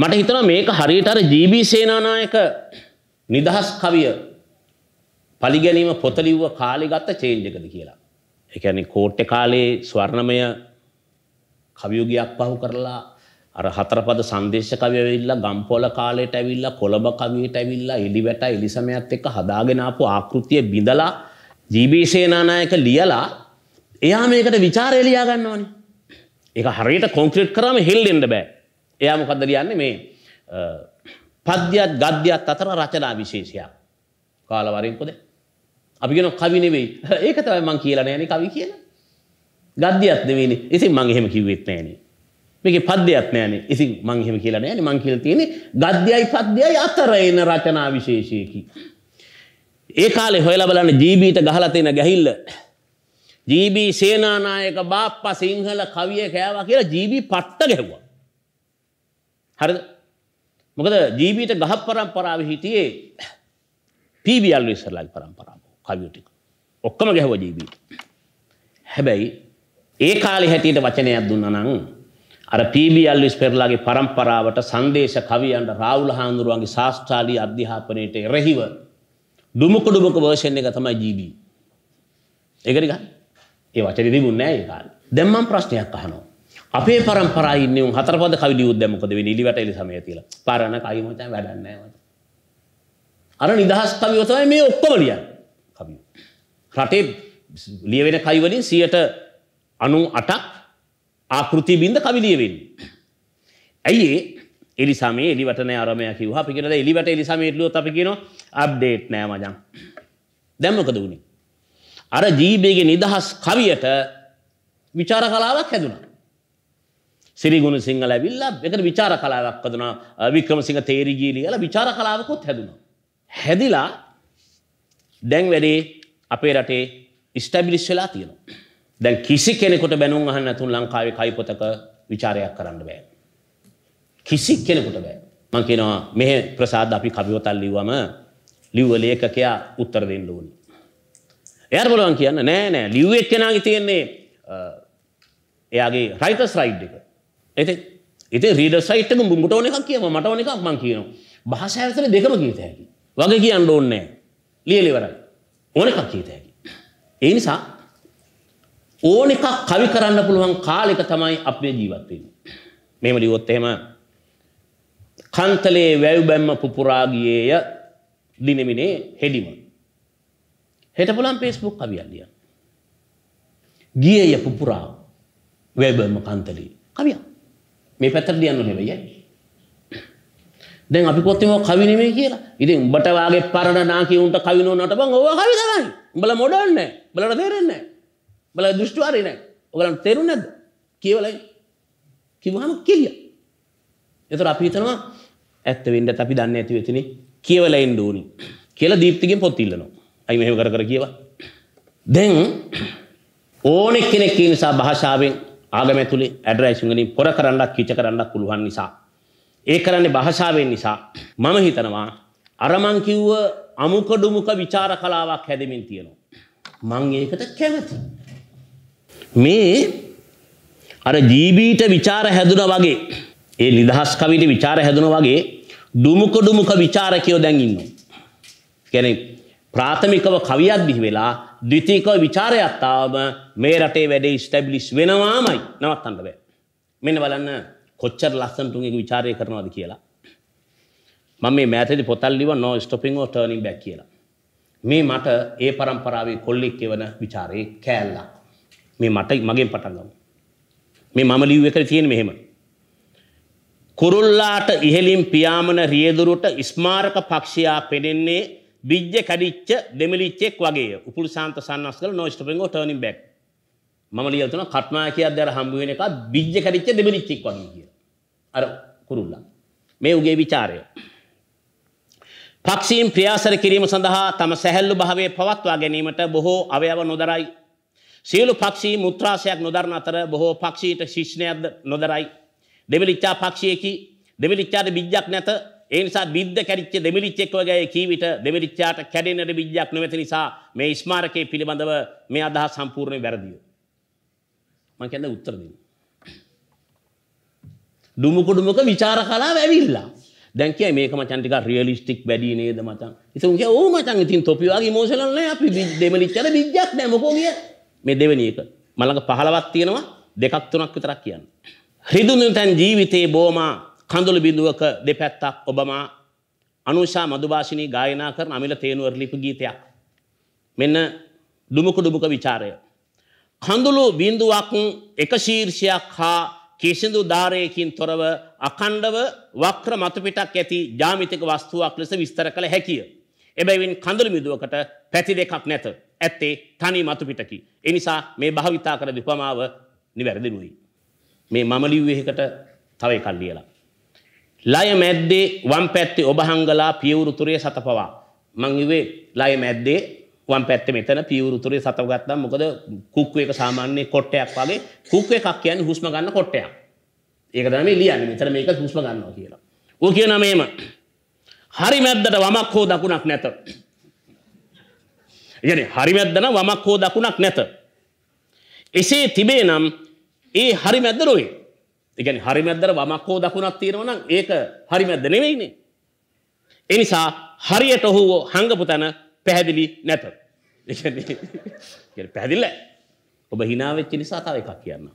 මට හිතෙනවා මේක හරියට අර ජී.බී. සේනානායක නිදහස් කවිය පලිගැනීම පොත ලිව්ව කාලේ ගත්ත චේන්ජ් එකද කියලා. ඒ කියන්නේ කෝට්ටේ කාලේ ස්වර්ණමය කවියුගයක් පහු කරලා අර හතරපද සංදේශ කවිය ඇවිල්ලා ගම්පොළ කාලයට ඇවිල්ලා කොළඹ කවියට ඇවිල්ලා එලිවැට එලිසමයත් එක්ක හදාගෙන ආපු ආකෘතිය බිඳලා ජීබී සේනානායක ලියලා එයා මේකට ਵਿਚාරය ලියා ගන්න ඕනේ. ඒක හරියට කොන්ක්‍රීට් කරාම හෙල්ලෙන්න බෑ. එයා මොකද්ද ලියන්නේ මේ පද්‍යත් ගද්‍යත් අතර රචනා විශේෂයක්. කාල වරින් පොදේ. අපි කියන කවි නෙවෙයි. ඒක තමයි මම කියලා නෑනේ කවි කියලා. ගද්‍යත් නෙවෙයිනේ. ඉතින් මම එහෙම කිව්වෙත් නෑනේ. මේක පද්‍යයක් නෑනේ. ඉතින් මං එහෙම කියලා නෑනේ. මං කියලා තියෙන්නේ ගද්‍යයයි පද්‍යයයි අතර එන රචනා විශේෂයකි. ඒ කාලේ හොයලා බලන්න ජීබීට ගහලා තියෙන ගැහිල්ල. ජීබී සේනානායක බාප්පා සිංහල කවිය කෑවා කියලා ජීබී පට්ට ගැහුවා. හරිද? මොකද ජීබීට ගහ පරම්පරාවේ හිටියේ පීබීඑල් විශ්වවිද්‍යාලේ පරම්පරාව කවියෝ ටික. ඔක්කොම ගැහුවා ජීබීට. හැබැයි ඒ කාලේ හැටියට වචනයක් දුන්නා නම් අර පීබල් විස්පෙරලාගේ පරම්පරාවට සංදේශ කවියන්ට රාවුල හාමුදුරුවන්ගේ ශාස්ත්‍රාලී අධ්‍යාපනයට එරෙහිව දුමුකු දුමුක වර්ෂන් එක තමයි ජීබී. ඒක නිකන් ඒ වචනේ තිබුණ නෑ ඒ කාලේ. දැන් මම ප්‍රශ්නයක් අහනවා. අපේ පරම්පරාවේ ඉන්නේ උන් හතරපද කවි ලියුවොත් දැන් මොකද වෙන්නේ? ඉලිවට එලි සමය තියලා. පරණ කයි මචං වැඩක් නෑ මචං. අර නිදහස් කවිව තමයි මේ ඔක්කොම ලියන්නේ. කවිය. රටේ ලියවෙන කවි වලින් 98ක් ආකෘති බින්ද කවි ලියවෙන්නේ. ඇයි ඒ? එලිසමේ එලිවට නෑ අරමයා කිව්වා. අපි කියනවා එලිවට එලිසමේ එල්ලුවොත් අපි කියනවා අප්ඩේට් නෑ මචං. දැන් මොකද වුනේ? අර ජීබේගේ නිදහස් කවියට විචාර කලාවක් හැදුනා. සිරි ගුණසිංහ ලැබිලා ඒකට විචාර කලාවක් හදුනා. වික්‍රමසිංහ තේරිගී ලියලා විචාර කලාවකුත් හැදුනා. හැදිලා දැන් වැඩේ අපේ රටේ ස්ටැබ්ලිෂ් වෙලා තියෙනවා. දැන් කිසි කෙනෙකුට බැනුම් අහන්න නැතුන් ලංකාවේ කයි පොතක ਵਿਚාරයක් කරන්න බෑ. කිසි කෙනෙකුට බෑ. මං කියනවා මෙහෙ ප්‍රසාද් අපි කවිවතල් ලිව්වම ලිව්ව ලේඛකයා උත්තර දෙන්න ඕනි. එයාට බලවන් කියන්න නෑ නෑ ලිව් එක්කෙනාගේ තියෙන්නේ එයාගේ රයිටර්ස් රයිට් එක. ඉතින් ඉතින් රීඩර්ස් රයිට් එක උඹට ඕන එකක් කියම මට ඕන එකක් මං කියනවා. භාෂාව ඇතුලේ දෙකම කියත හැකි. වගේ කියන්න ඕනේ නෑ. ලියලා ඉවරයි. ඕන එකක් කියත හැකි. ඒ නිසා ඕන එකක් කවි කරන්න පුළුවන් කාලෙක තමයි අපේ ජීවත් වෙන්නේ. මෙහෙම ලියුවොත් එහෙම කන්තලේ වැව් බැම්ම පුපුරා ගියේය දිනෙමිනේ හෙඩිම. හෙට පුළුවන් Facebook කවියක් ලියන්න. ගියේය පුපුරා වැව් බැම්ම කන්තලේ කවියක්. මේ පැත්තට ලියන්න නෙවෙයි. දැන් අපි කොත්තම කවි නෙමෙයි කියලා. ඉතින් උඹට වාගේ පරණ නාකියුන්ට කවි නෝනට බං ඕවා කවි තමයි. උඹලා මොඩර්න් නෑ. උඹලට තේරෙන්නේ නෑ. බල දෘෂ්ටවාරය නෑ ඔගලන් තෙරු නැද කියවලයි කිවහම කෙලිය එතුර අපිතනවා ඇත්තවෙන්ට අපි දන්න ඇති වෙතින කියවලයින් දූනි කියලා දීප්තිකින් පොත්තිල්ලනවා අයි මෙහ කර කර කියවා දැන් ඕනෙ කෙනෙක් නිසා භාෂාවෙන් ආගමැතුළි ඇඩරයිසිංගලින් පොර කරන්නක් කිච කරන්නක් පුළුවන් නිසා ඒ කරන්නේ භාෂාවෙන් නිසා මම හිතනවා අරමං කිව්ව අමුකඩුමුක විචාර කලාවක් හැදමින් තියෙනවා මං ඒකට කැමති මේ අර ජීබීට ਵਿਚාර හැදුනා වගේ ඒ නිදහස් කවියට ਵਿਚාර හැදුනා වගේ ඩුමුක ඩුමුක ਵਿਚාරකයෝ දැන් ඉන්නවා. කියන්නේ ප්‍රාථමිකව කවියක් දිහි වෙලා ද්විතීකව ਵਿਚාරයක් තාම මේ රටේ වැඩේ ඉස්ටැබ්ලිෂ් වෙනවාමයි නවත්තන්න බෑ. මෙන්න බලන්න කොච්චර ලස්සනට උන්ගේ ਵਿਚාරය කරනවද කියලා. මම මේ මෑතදී පොතක් ලිව්වා no stopping or turning back කියලා. මේ මට ඒ પરම්පරාවේ කොල්ලෙක් කියවන ਵਿਚාරේ කෑල්ලක්. මේ මට මගෙන් පටන් ගමු. මේ මම ලිව් එක තියෙන මෙහෙම. කුරුල්ලාට ඉහලින් පියාමන රියදුරුට ස්මාරක පක්ෂයා පෙනෙන්නේ බිජ්ජ කඩිච්ච දෙමලිච්චෙක් වගේ උපුල් සාන්ත සන්නස් කළ නොස්ටපෙන්ගෝ ටර්නින් බැක් මම ලියලා තියෙනවා කට්නායකයෙක් දැර හම්බ වෙන එක බිජ්ජ කඩිච්ච දෙමලිච්චෙක් වගේ කියලා. අර කුරුල්ලා. මේ උගේ ਵਿਚාරය. පක්ෂීන් ප්‍රියාසර කිරීම සඳහා තම සැහැල්ලු භාවය පවත්වා ගැනීමට බොහෝ අවයව නොදරයි සියලු පක්ෂී මුත්‍රාසයක් නොදරන අතර බොහෝ පක්ෂීට ශිෂ්ණයක්ද නොදරයි. දෙවිලිච්චා පක්ෂයකි දෙවිලිච්චාට බිද්ජක් නැත ඒ නිසා බිද්ධ කැරිච්ච දෙමිලිච්චෙක්වගේ කීවිට දෙවිලිච්චාට කැඩෙනට බිද්ජක් නොවැති නිසා මේ ස්මාරකයේ පිළිබඳව මේ අදහස් සම්පූර්ණයෙන් වැරදිය. මං කියන්නේ උත්තර දෙන්න. දුමු කුඩුමක ਵਿਚාර කලාව ඇවිල්ලා. දැන් කියයි මේක මචන් ටිකක් රියලිස්ටික් වැඩි නේද මචන්. ඉතින් උන් කිය ඕ මචන් ඉතින් තොපි වගේ ඉමෝෂනල් නෑ අපි දෙමිලිච්චාට බිද්ජක් නෑ මොකෝ කියන්නේ. මේ දෙවැනි එක. මළඟ 15ක් තියෙනවා දෙකක් තුනක් විතරක් කියන්න. රිදුණු තැන් ජීවිතේ බොමා කඳුළු බිඳුවක දෙපැත්තක් ඔබමා අනුෂා මදුභාෂිනී ගායනා කරන අමිල තේනුවර ලිපි ගීතයක්. මෙන්න දුමුකු දුමුක ਵਿਚාරය. කඳුළු බිඳුවක් එක ශීර්ෂයක් හා කිසිදු ධාරයකින් තොරව අකණ්ඩව වක්‍ර මතුපිටක් ඇති ජාමිතික වස්තුවක් ලෙස විස්තර කළ හැකිය. එබැවින් කඳුළු බිඳුවකට පැති දෙකක් නැත. ඇත්තේ තනි මතු පිටකි. එනිසා මේ භාවිතා කර දුපමාව නිවැරදිනුයි. මේ මමලිව්වෙහකට තවයි කල්ලියලා. ලය මැද්දේ වම් පැත්තේ ඔබහංගලා පියවුරුතුරය සතපවා. මංඉවේ ලය මැද්දේ වම් පැත්ත මෙතන පියවුරුතුරේ සතවගත්තා මොකද කුක්කුව එක සාමාන්‍ය කොට්ටයක් වගේ කුක්ව එකක් කියන්නේ හුස්ම ගන්න කොට්ටයක්. ඒක තමයි මේ ලියන්නේ. මෙතන මේක හුස්ම ගන්නවා කියලා. ඌ කියන මේම හරි මැද්දට වමක් හෝ දකුණක් නැත. එකන හරිමැද්දන වමක් හෝ දකුණක් නැත. එසේ තිබේ නම් ඒ හරි මැද්දරුයි එකන හරිමැද්දර වමක් හෝ දකුණක් තීරවන ඒක හරිමැද්ද නෙවෙයිනේ. එනිසා හරියට ඔහුෝ හංගපු තැන පැහැදිලි නැත. පැදිල්ල ඔබ හිනාවෙච්චි නිසා තව එකක් කියන්න.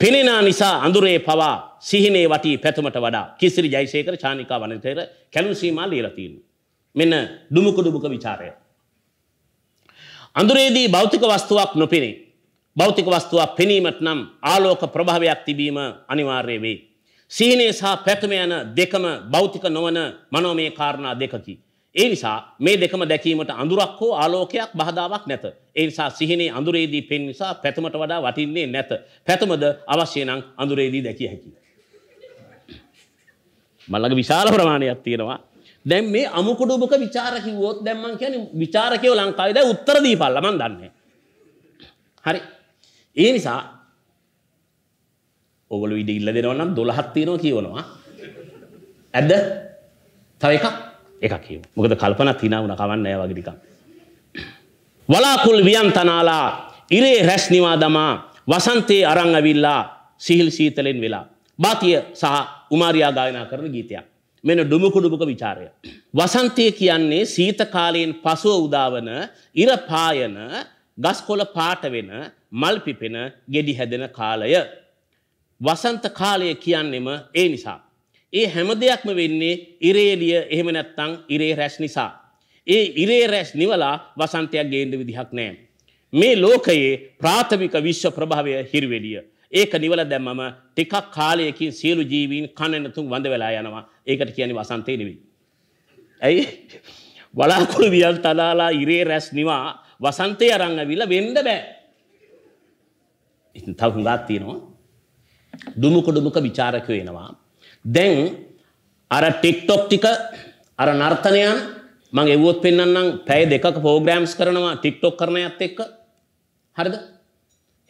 පෙනෙනා නිසා අඳුරේ පවා සිහිනේ වටී පැතුමට වඩා කිසිරි ජයිසේකර චානිකා වනතේර කැලුසීමමා ලීරතිීන්. මෙන්න ඩුමුකු ඩුමුක විචාරය. අඳුරේදී භෞතික වස්තුවක් නොපෙනේ. භෞතික වස්තුවක් පෙනීමට නම් ආලෝක ප්‍රභාවයක් තිබීම අනිවාර්ය වෙයි. සීනේ සහ පැතුම යන දෙකම භෞතික නොවන මනෝමය කාරණා දෙකකි. ඒ නිසා මේ දෙකම දැකීමට අඳුරක් හෝ ආලෝකයක් බාධාවක් නැත. ඒ නිසා සිහිනේ අඳුරේදී පෙන් නිසා පැතුමට වඩා වටින්නේ නැත. පැතුමද අවශ්‍ය නම් අඳුරේදී දැකිය හැකියි. මල්ලඟ විශාල ප්‍රමාණයක් තියෙනවා දැන් මේ අමුකුඩුබක විචාර කිව්වොත් දැන් මං කියන්නේ විචාරකයෝ ලංකාවේ දැන් උත්තර දීපල්ලා මං දන්නේ. හරි. ඒ නිසා ඔයගොල්ලෝ ඉඩ ඉල්ල දෙනවා නම් 12ක් තියෙනවා කියවනවා. ඇද්ද? තව එකක් එකක් කියමු. මොකද කල්පනා තිනා වුණා කවන්න නැහැ වගේ ටිකක්. වලාකුල් වියන්තනාලා ඉරේ රැස් නිවා දමා වසන්තේ අරන් අවිල්ලා සිහිල් සීතලෙන් වෙලා. බාතිය සහ උමාරියා ගායනා කරන ගීතයක්. මෙන ඩුමුකුඩුමුක විචාරය. වසන්තය කියන්නේ සීත කාලයෙන් පසුව උදාවන ඉර පායන ගස්කොල පාට වෙන මල් පිපෙන ගෙඩි හැදෙන කාලය. වසන්ත කාලය කියන්නෙම ඒ නිසා. ඒ හැම දෙයක්ම වෙන්නේ ඉරේලිය එහෙම නැත්තං ඉරේ රැස් නිසා. ඒ ඉරේ රැස් නිවලා වසන්තයක් ගේන්ඩ විදිහක් නෑ. මේ ලෝකයේ ප්‍රාථමික විශ්ව ප්‍රභාවය හිරිවෙලිය. ඒක නිවල දැම්මම ටිකක් කාලයකින් සියලු ජීවීන් කණනතුන් වඳ වෙලා යනවා ඒකට කියන්නේ වසන්තය නෙවෙයි. ඇයි? බලාකුළු වියල් තලාලා ඉරේ රැස් නිවා වසන්තය අරන් ඇවිල්ලා වෙන්න බෑ. ඉතින් තව හුඟක් තියෙනවා. දුමුක දුමුක ਵਿਚාරකයෝ එනවා. දැන් අර TikTok ටික අර නර්තනයන් මං එව්වොත් පෙන්වන්නම් පැය දෙකක ප්‍රෝග්‍රෑම්ස් කරනවා TikTok කරන යත් එක්ක. හරිද?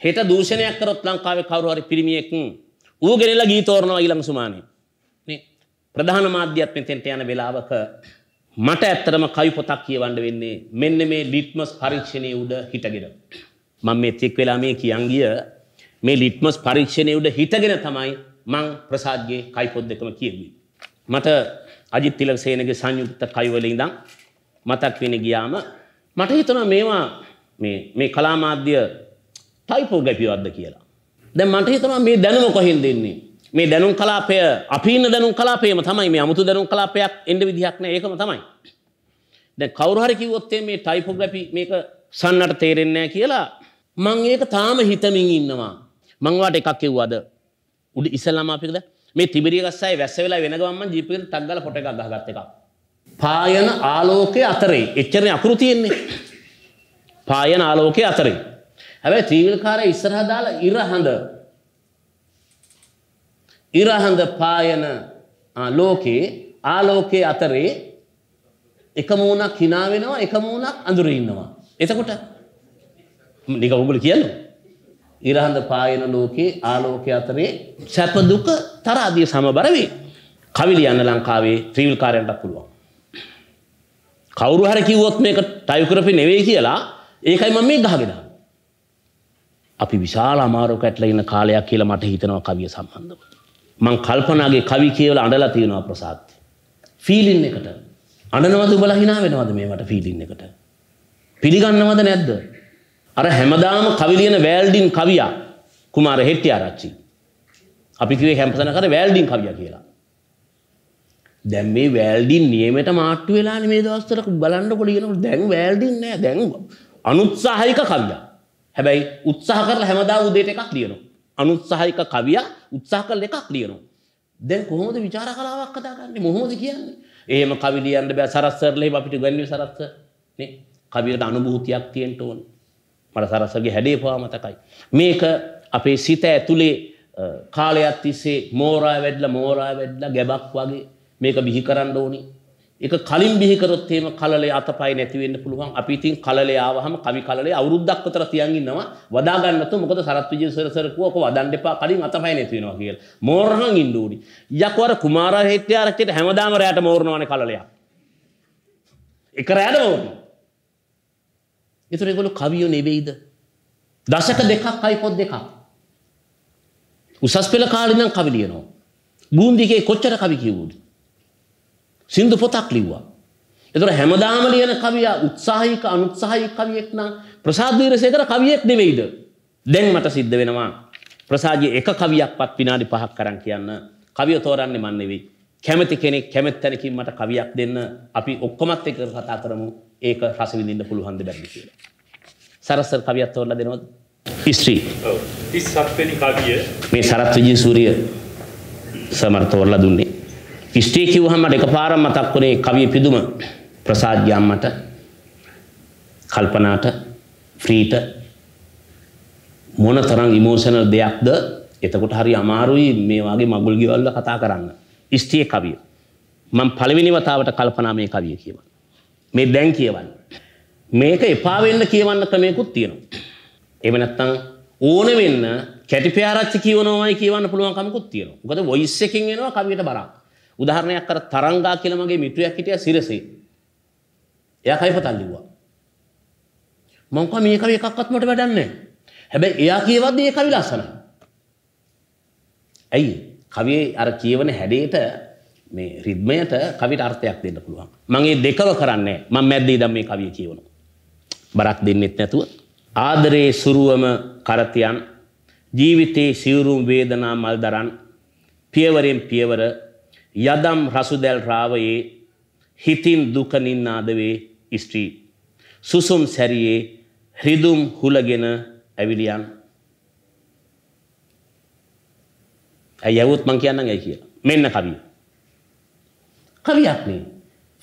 හෙට දූෂණයක් කරොත් ලංකාවේ කවුරු හරි පිරිමියෙක් ඌ ගෙනලා ගීතෝරනවා ඊළඟ සුමානේ. ප්‍රධාන මාධ්‍යත් මෙතෙන්ට යන වෙලාවක මට ඇත්තරම කවි පොතක් කියවන්න වෙන්නේ මෙන්න මේ ලිට්මස් පරීක්ෂණයේ උඩ හිටගෙන. මම මේ තික් වෙලා මේ කියන් ගිය මේ ලිට්මස් පරීක්ෂණයේ උඩ හිටගෙන තමයි මං ප්‍රසාද්ගේ කවි පොත් දෙකම කියුවේ. මට අජිත් තිලකසේනගේ සංයුක්ත කවි වල ඉඳන් මතක් වෙන ගියාම මට හිතෙනවා මේවා මේ මේ කලා මාධ්‍ය ටයිපෝග්‍රැෆි වද්ද කියලා. දැන් මට හිතෙනවා මේ දැනුම කොහෙන්ද එන්නේ? මේ දැනුම් කලාපය අපින්න දැනුම් කලාපේම තමයි මේ අමුතු දැනුම් කලාපයක් එන්ඩ විදිහක් නෑ ඒකම තමයි. දැ කවුරහරි කිවොත්තේ මේ ටයිපෝග්‍රපි මේක සන්නට තේරෙන්නෑ කියලා මං ඒක තාම හිතමින් ඉන්නවා. මංවාට එකක් කිව්වාද උඩ ඉසල්ලාම අපිකද මේ තිබිරිගස්සයි වැස්ස වෙලා වෙනගවම්ම ජීපිල් තක්ගල පොට එකක් ගහගත්ත එකක්. පායන ආලෝකය අතරේ එච්චරන අකුරු තියෙන්නේ. පායන ආලෝකය අතරේ. හැබැයි ත්‍රීවිල්කාරය ඉස්සරහදාලා ඉරහඳ ඉරහඳ පායන ලෝකේ ආලෝකයේ අතරේ එකමූනක් හිනා වෙනවා එකමූනක් අඳුරේ ඉන්නවා. එතකොට නික උගල කියන්න. ඉරහඳ පායන ලෝකේ ආලෝකයේ අතරේ සැප දුක තරාදිය සමබර වේ. කවි ලියන්න ලංකාවේ ත්‍රිවිල් කාර්යයන්ට පුළුවන්. කවුරු හරි කිව්වොත් මේක ටයිප් කරපේ නෙවෙයි කියලා ඒකයි මම මේ ගහගෙන. අපි විශාල අමාරුවක ඇටලා ඉන්න කාලයක් කියලා මට හිතෙනවා කවිය සම්බන්ධව. මං කල්පනාගේ කවි කියවලා අඬලා තියෙනවා ප්‍රසාද්. ෆීලින් එකට. අඬනවද ඔබලා hina වෙනවද මේ මට ෆීලින් එකට? පිළිගන්නවද නැද්ද? අර හැමදාම කවි ලියන වෑල්ඩින් කවියා කුමාර හෙට්ටිආරච්චි. අපි කිව්වේ හැම්පසන කර වෑල්ඩින් කවියා කියලා. දැන් මේ වෑල්ඩින් නියමෙට මාට්ටු වෙලානේ මේ දවස්වල බලන්නකො ලියනකොට දැන් වෑල්ඩින් නෑ දැන් අනුත්සාහික කවියා. හැබැයි උත්සාහ කරලා හැමදාම උදේට එකක් ලියනවා. අනුත්සාහික කවියා උත්සාහ කළ එකක් ලියනවා. දැන් කොහොමද විචාර කලාවක් කතා කරන්නේ මොහොමද කියන්නේ? එහෙම කවි ලියන්න බෑ සරස්සර්ලා එහෙම අපිට ගන්නේ සරස්ස නේ. කවියට අනුභූතියක් තියෙන්න ඕන. මට සරස්සගේ හැඩේ පවා මතකයි. මේක අපේ සිත ඇතුලේ කාලයක් තිස්සේ මෝරා වැඩිලා මෝරා වැඩිලා ගැබක් වගේ මේක බිහි කරන්න ඕනේ. එක කලින් බිහි කරොත් එහෙම කලලේ අතපය නැති වෙන්න පුළුවන්. අපි ඉතින් කලලේ ආවහම කවි කලලේ අවුරුද්දක් විතර තියන් ඉන්නවා. වදා ගන්නතු මොකද සරත් විජේ සර සර කිව්ව ඔක වදන්න එපා කලින් අතපය නැති වෙනවා කියලා. මෝරණන් ඉන්න ඕනි. යකවර කුමාරා හෙට්ටිආරච්චිට හැමදාම රැයට මෝරනවනේ කලලයා. එක රැයට මෝරනවා. ඒතර ඒගොල්ලෝ කවියෝ නෙවෙයිද? දශක දෙකක් කයි පොත් දෙකක්. උසස් පෙළ කාලේ නම් කවි ලියනවා. බූන්දිගේ කොච්චර කවි කියවුවද? සින්දු පොතක් ලිව්වා. එතකොට හැමදාම ලියන කවියා උත්සාහික අනුත්සාහික කවියෙක් නම් ප්‍රසාද් වීරසේකර කවියෙක් නෙවෙයිද? දැන් මට සිද්ධ වෙනවා ප්‍රසාද්ගේ එක කවියක්වත් විනාඩි 5ක් අරන් කියන්න. කවිය තෝරන්නේ මන් නෙවෙයි. කැමති කෙනෙක් කැමති තැනකින් මට කවියක් දෙන්න අපි ඔක්කොමත් එක්ක කතා කරමු. ඒක රස විඳින්න පුළුවන් දෙයක් කියලා. සරසර් කවියක් තෝරලා දෙනවද? හිස්ටරි. ඔව්. 37 වෙනි කවිය මේ සරත් විජේසූරිය සමර්ථවලා දුන්නේ. ස්ත්‍රී කිව්වහම මට එකපාරක් මතක් වුණේ කවිය පිදුම ප්‍රසාද් යාම්මට කල්පනාට ෆ්‍රීට මොනතරම් ඉමෝෂනල් දෙයක්ද එතකොට හරි අමාරුයි මේ වගේ මගුල් ගෙවල්ල කතා කරන්න. ස්ත්‍රී කවිය. මම පළවෙනි වතාවට කල්පනා මේ කවිය කියවන. මේ දැන් කියවන්න. මේක එපා වෙන්න කියවන්න ක්‍රමයකුත් තියෙනවා. එහෙම නැත්නම් ඕන වෙන්න කැටිපියාරච්චි කියවනවායි කියවන්න පුළුවන් කමකුත් තියෙනවා. මොකද වොයිස් එකකින් එනවා කවියට බරක්. උදාහරණයක් අර තරංගා කියලා මගේ මිත්‍රයෙක් හිටියා සිරසේ. එයා කයිපතල් ලිව්වා. මං කිව්වා මේ කවි එකක්වත් මට වැඩක් නැහැ. හැබැයි එයා කියවද්දී ඒ කවි ලස්සනයි. ඇයි? කවියේ අර කියවන හැඩයට මේ රිද්මයට කවිට අර්ථයක් දෙන්න පුළුවන්. මම මේ දෙකව කරන්නේ. මම මැද්දේ ඉඳන් මේ කවිය කියවනවා. බරක් දෙන්නෙත් නැතුව ආදරේ සුරුවම කරතියන් ජීවිතේ සිවුරුම් වේදනා මල් දරන් පියවරෙන් පියවර යදම් රසුදැල් රාවයේ හිතින් දුකනින්නාදවේ ස්ත්‍රී. සුසුම් සැරියේ හ්‍රිදුම් හුලගෙන ඇවිලියන්. ඇයි ඇවුත් මං කියන්න ඇයි කියලා මෙන්න කවිය. කවියක්නේ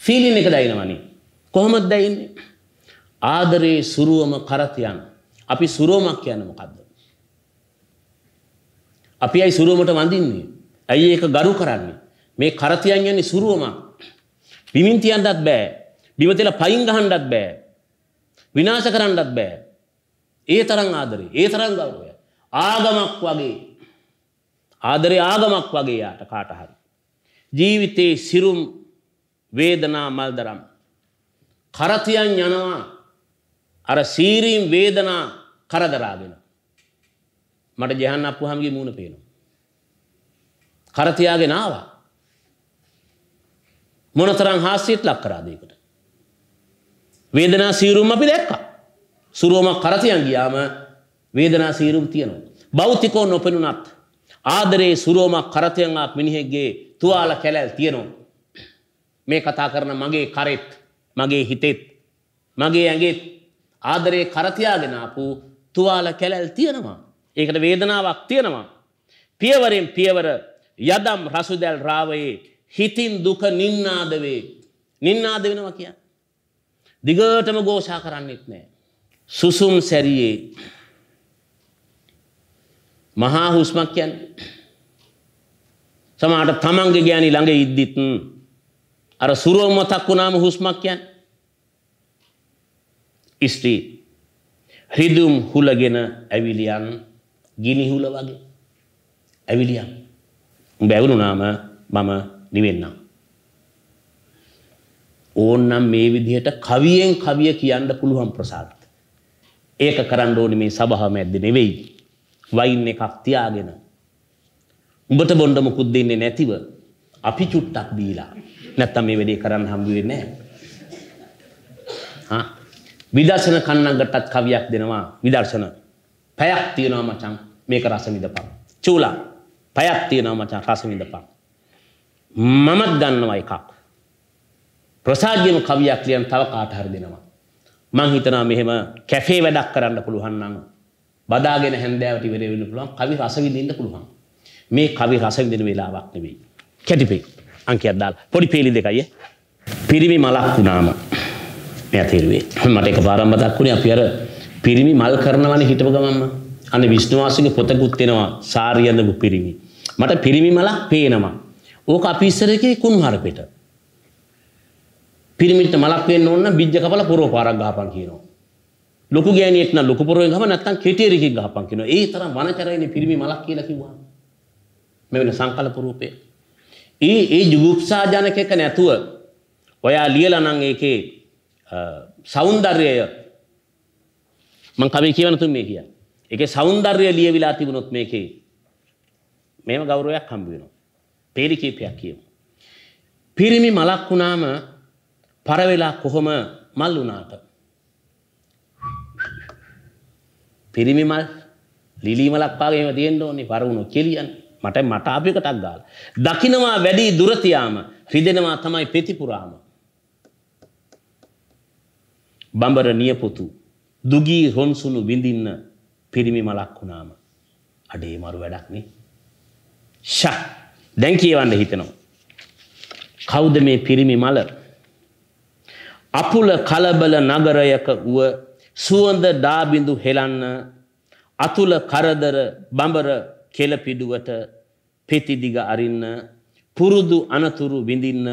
ෆිලින් එක දයිනවනේ කොහොමත් දයින්නේ. ආදරයේ සුරුවම කරතියන් අපි සුරුවමක් කියන්න මොකක්ද. අපි ඇයි සුරුවමට වඳින්නේ ඇයි ඒක ගරු කරන්නේ මේ කරතියන් යන්නේ සුරුවමක්. පිමින් තියන්නත් බෑ. බිම තියලා පයින් ගහන්නත් බෑ. විනාශ කරන්නත් බෑ. ඒ තරම් ආදරේ, ඒ තරම් ගෞරවය. ආගමක් වගේ. ආදරේ ආගමක් වගේ යාට කාට හරි. ජීවිතේ සිරුම් වේදනා මල්දරම්. කරතියන් යනවා අර සීරීම් වේදනා කරදරාගෙන. මට ජහන්න අපපුහමගේ මූුණ පේනවා. කරතියාගෙන ආවා. මොනතරං හාස්‍යයට ලක් කරාදයකට. වේදනා සීරුම් අපි දැක්ක. සුරුවමක් කරතියන් ගියාම වේදනා සීරුම් තියෙනවා. බෞතිකෝ නොපෙනුනත් ආදරේ සුරුවමක් කරතයන්ක් මිනිහෙක්ගේ තුවාල කැලැල් තියෙනවා. මේ කතා කරන මගේ කරෙත් මගේ හිතෙත් මගේ ඇගේත් ආදරේ කරතියාගෙනාපු තුවාල කැලැල් තියෙනවා. ඒකට වේදනාවක් තියෙනවා. පියවරෙන් පියවර යදම් රසුදැල් රාවයේ හිතින් දුක නින්නාද වේ. නින්නාද වෙනවා කිය. දිගටම ගෝෂා කරන්නෙත් නෑ. සුසුම් සැරියේ මහා හුස්මක් කියන් සමට තමන්ගේ ගෑනි ළඟ ඉද්දිත්න් අර සුරුවමතක් වුණාම හුස්මක් යන් ස්ත්‍රී හරිදුම් හුලගෙන ඇවිලියන් ගිනිහුල වගේ ඇවිලියන් බැවුණුනාම මම නිවෙන්නම්. ඕන්නම් මේ විදිහට කවියෙන් කවිය කියන්න පුළුවන් ප්‍රසාරත. ඒක කරන්න ඕනි මේ සභාව මැද්ද නෙවෙයි. වයින් එකක් තියාගෙන. උඹට බොන්න මොකුත් දෙන්නේ නැතිව අපි චුට්ටක් දීලා. නැත්තම් මේ වැඩේ කරන්න හම්බ වෙන්නේ නැහැ. විදර්ශන කන්නඟටත් කවියක් දෙනවා විදර්ශන. පැයක් තියෙනවා මචං මේක රස විඳපන්. චූලා පැයක් තියෙනවා මචං රස විඳපන්. මමත් දන්නවා එකක්. ප්‍රසාජයෙන් කවියක් ලියන්න තව කාට හරි දෙනවා. මං හිතනවා මෙහෙම කැෆේ වැඩක් කරන්න පුළුවන් නම් බදාගෙන හැන්දෑවට ඉවර වෙන්න පුළුවන් කවි රස විඳින්න පුළුවන්. මේ කවි රස විඳින වෙලාවක් නෙවෙයි. කැටිපේ අංකයක් දාලා පොඩි පීලි දෙකයි පිරිමි මලක් වුණාම මෙයා තේරුවේ. මට එකපාරක් මතක් වුණේ අපි අර පිරිමි මල් කරනවනේ හිටපු ගමන්ම අනේ විෂ්ණුවාසික පොතකුත් එනවා සාරියඳපු පිරිමි. මට පිරිමි මලක් පේනවා. ඕක අපිස්සර එකේ කුණුහරුපෙට. පිරිමින්ට මලක් වෙන්න ඕන බිජ්ජ කපලා පොරෝ පාරක් ගහපන් කියනවා. ලොකු ගෑණියෙක් නම් ලොකු පොරෝෙන් ගහම නැත්තම් කෙටි එරිකෙක් ගහපන් කියනවා. ඒ තරම් වනචරයිනේ පිරිමි මලක් කියලා කිව්වා. මේ වෙන සංකල්ප රූපේ. ඒ ඒ ජුගුප්සාජනක එක නැතුව ඔයා ලියලා නම් ඒකේ సౌందර්යය මං කවි කියවන තුන් මේ කියන්නේ. ඒකේ సౌందර්යය ලියවිලා තිබුණොත් මේකේ මේව ගෞරවයක් හම්බ වෙනවා. පේරිකීපයක් කියමු. පිරිමි මලක් වුණාම පරවෙලා කොහොම මල් වුණාට. පිරිමි මල් ලිලීමලක් පාගේම තියෙන්න ඕනේ පරවුණු කෙලියන් මට මට අපිකටක් ගාල. දකිනවා වැඩි දුරතියාම රිදෙනවා තමයි පෙතිපුරාම. බඹර නියපොතු දුගී රොන්සුළු විඳින්න පිරිමි මලක් වුණාම අඩේ මරු වැඩක්නේ. ෂා දැන් කියවන්න හිතනවා. කෞද මේ පිරිමි මල. අපුල කලබල නගරයක වුව සුවඳ ඩාබිඳු හෙලන්න අතුල කරදර බඹර කෙලපිඩුවට පෙතිදිග අරින්න පුරුදු අනතුරු විඳින්න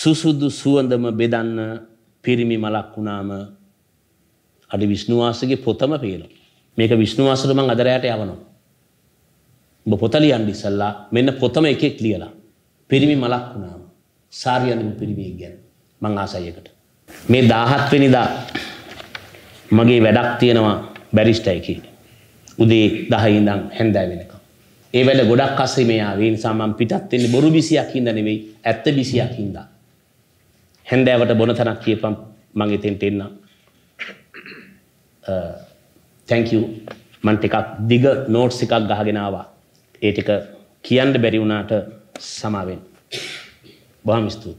සුසුදු සුවඳම බෙදන්න පිරිමි මලක් වුණාම අඩි විශ්ණුවාසගේ පොතම පේනවා. මේක විශ්ණුවාසට මං අදරයට යවනවා. උඹ පොත ලියන්න ඉස්සල්ලා මෙන්න පොතම එකෙක් ලියලා පිරිමි මලක් වුණාම සාරියන්නම පිරිමියෙක් ගැන මං ආසයි එකට මේ 17 වෙනිදා මගේ වැඩක් තියෙනවා බැරිස්ටා එකේ උදේ 10 ඉඳන් හැන්දෑ වෙනකම් ඒ වැඩ ගොඩක් අස්සේ මේ ආවේ නිසා මම පිටත් වෙන්නේ බොරු 20ක් හින්දා නෙවෙයි ඇත්ත 20ක් හින්දා හැන්දෑවට බොන තනක් කියපම් මං එතෙන්ට එන්න අ thank you මන් ටිකක් දිග නෝට්ස් එකක් ගහගෙන ආවා ඒ ටික කියන්න බැරි වුණාට සමාවෙන්. බොහොම ස්තුතියි.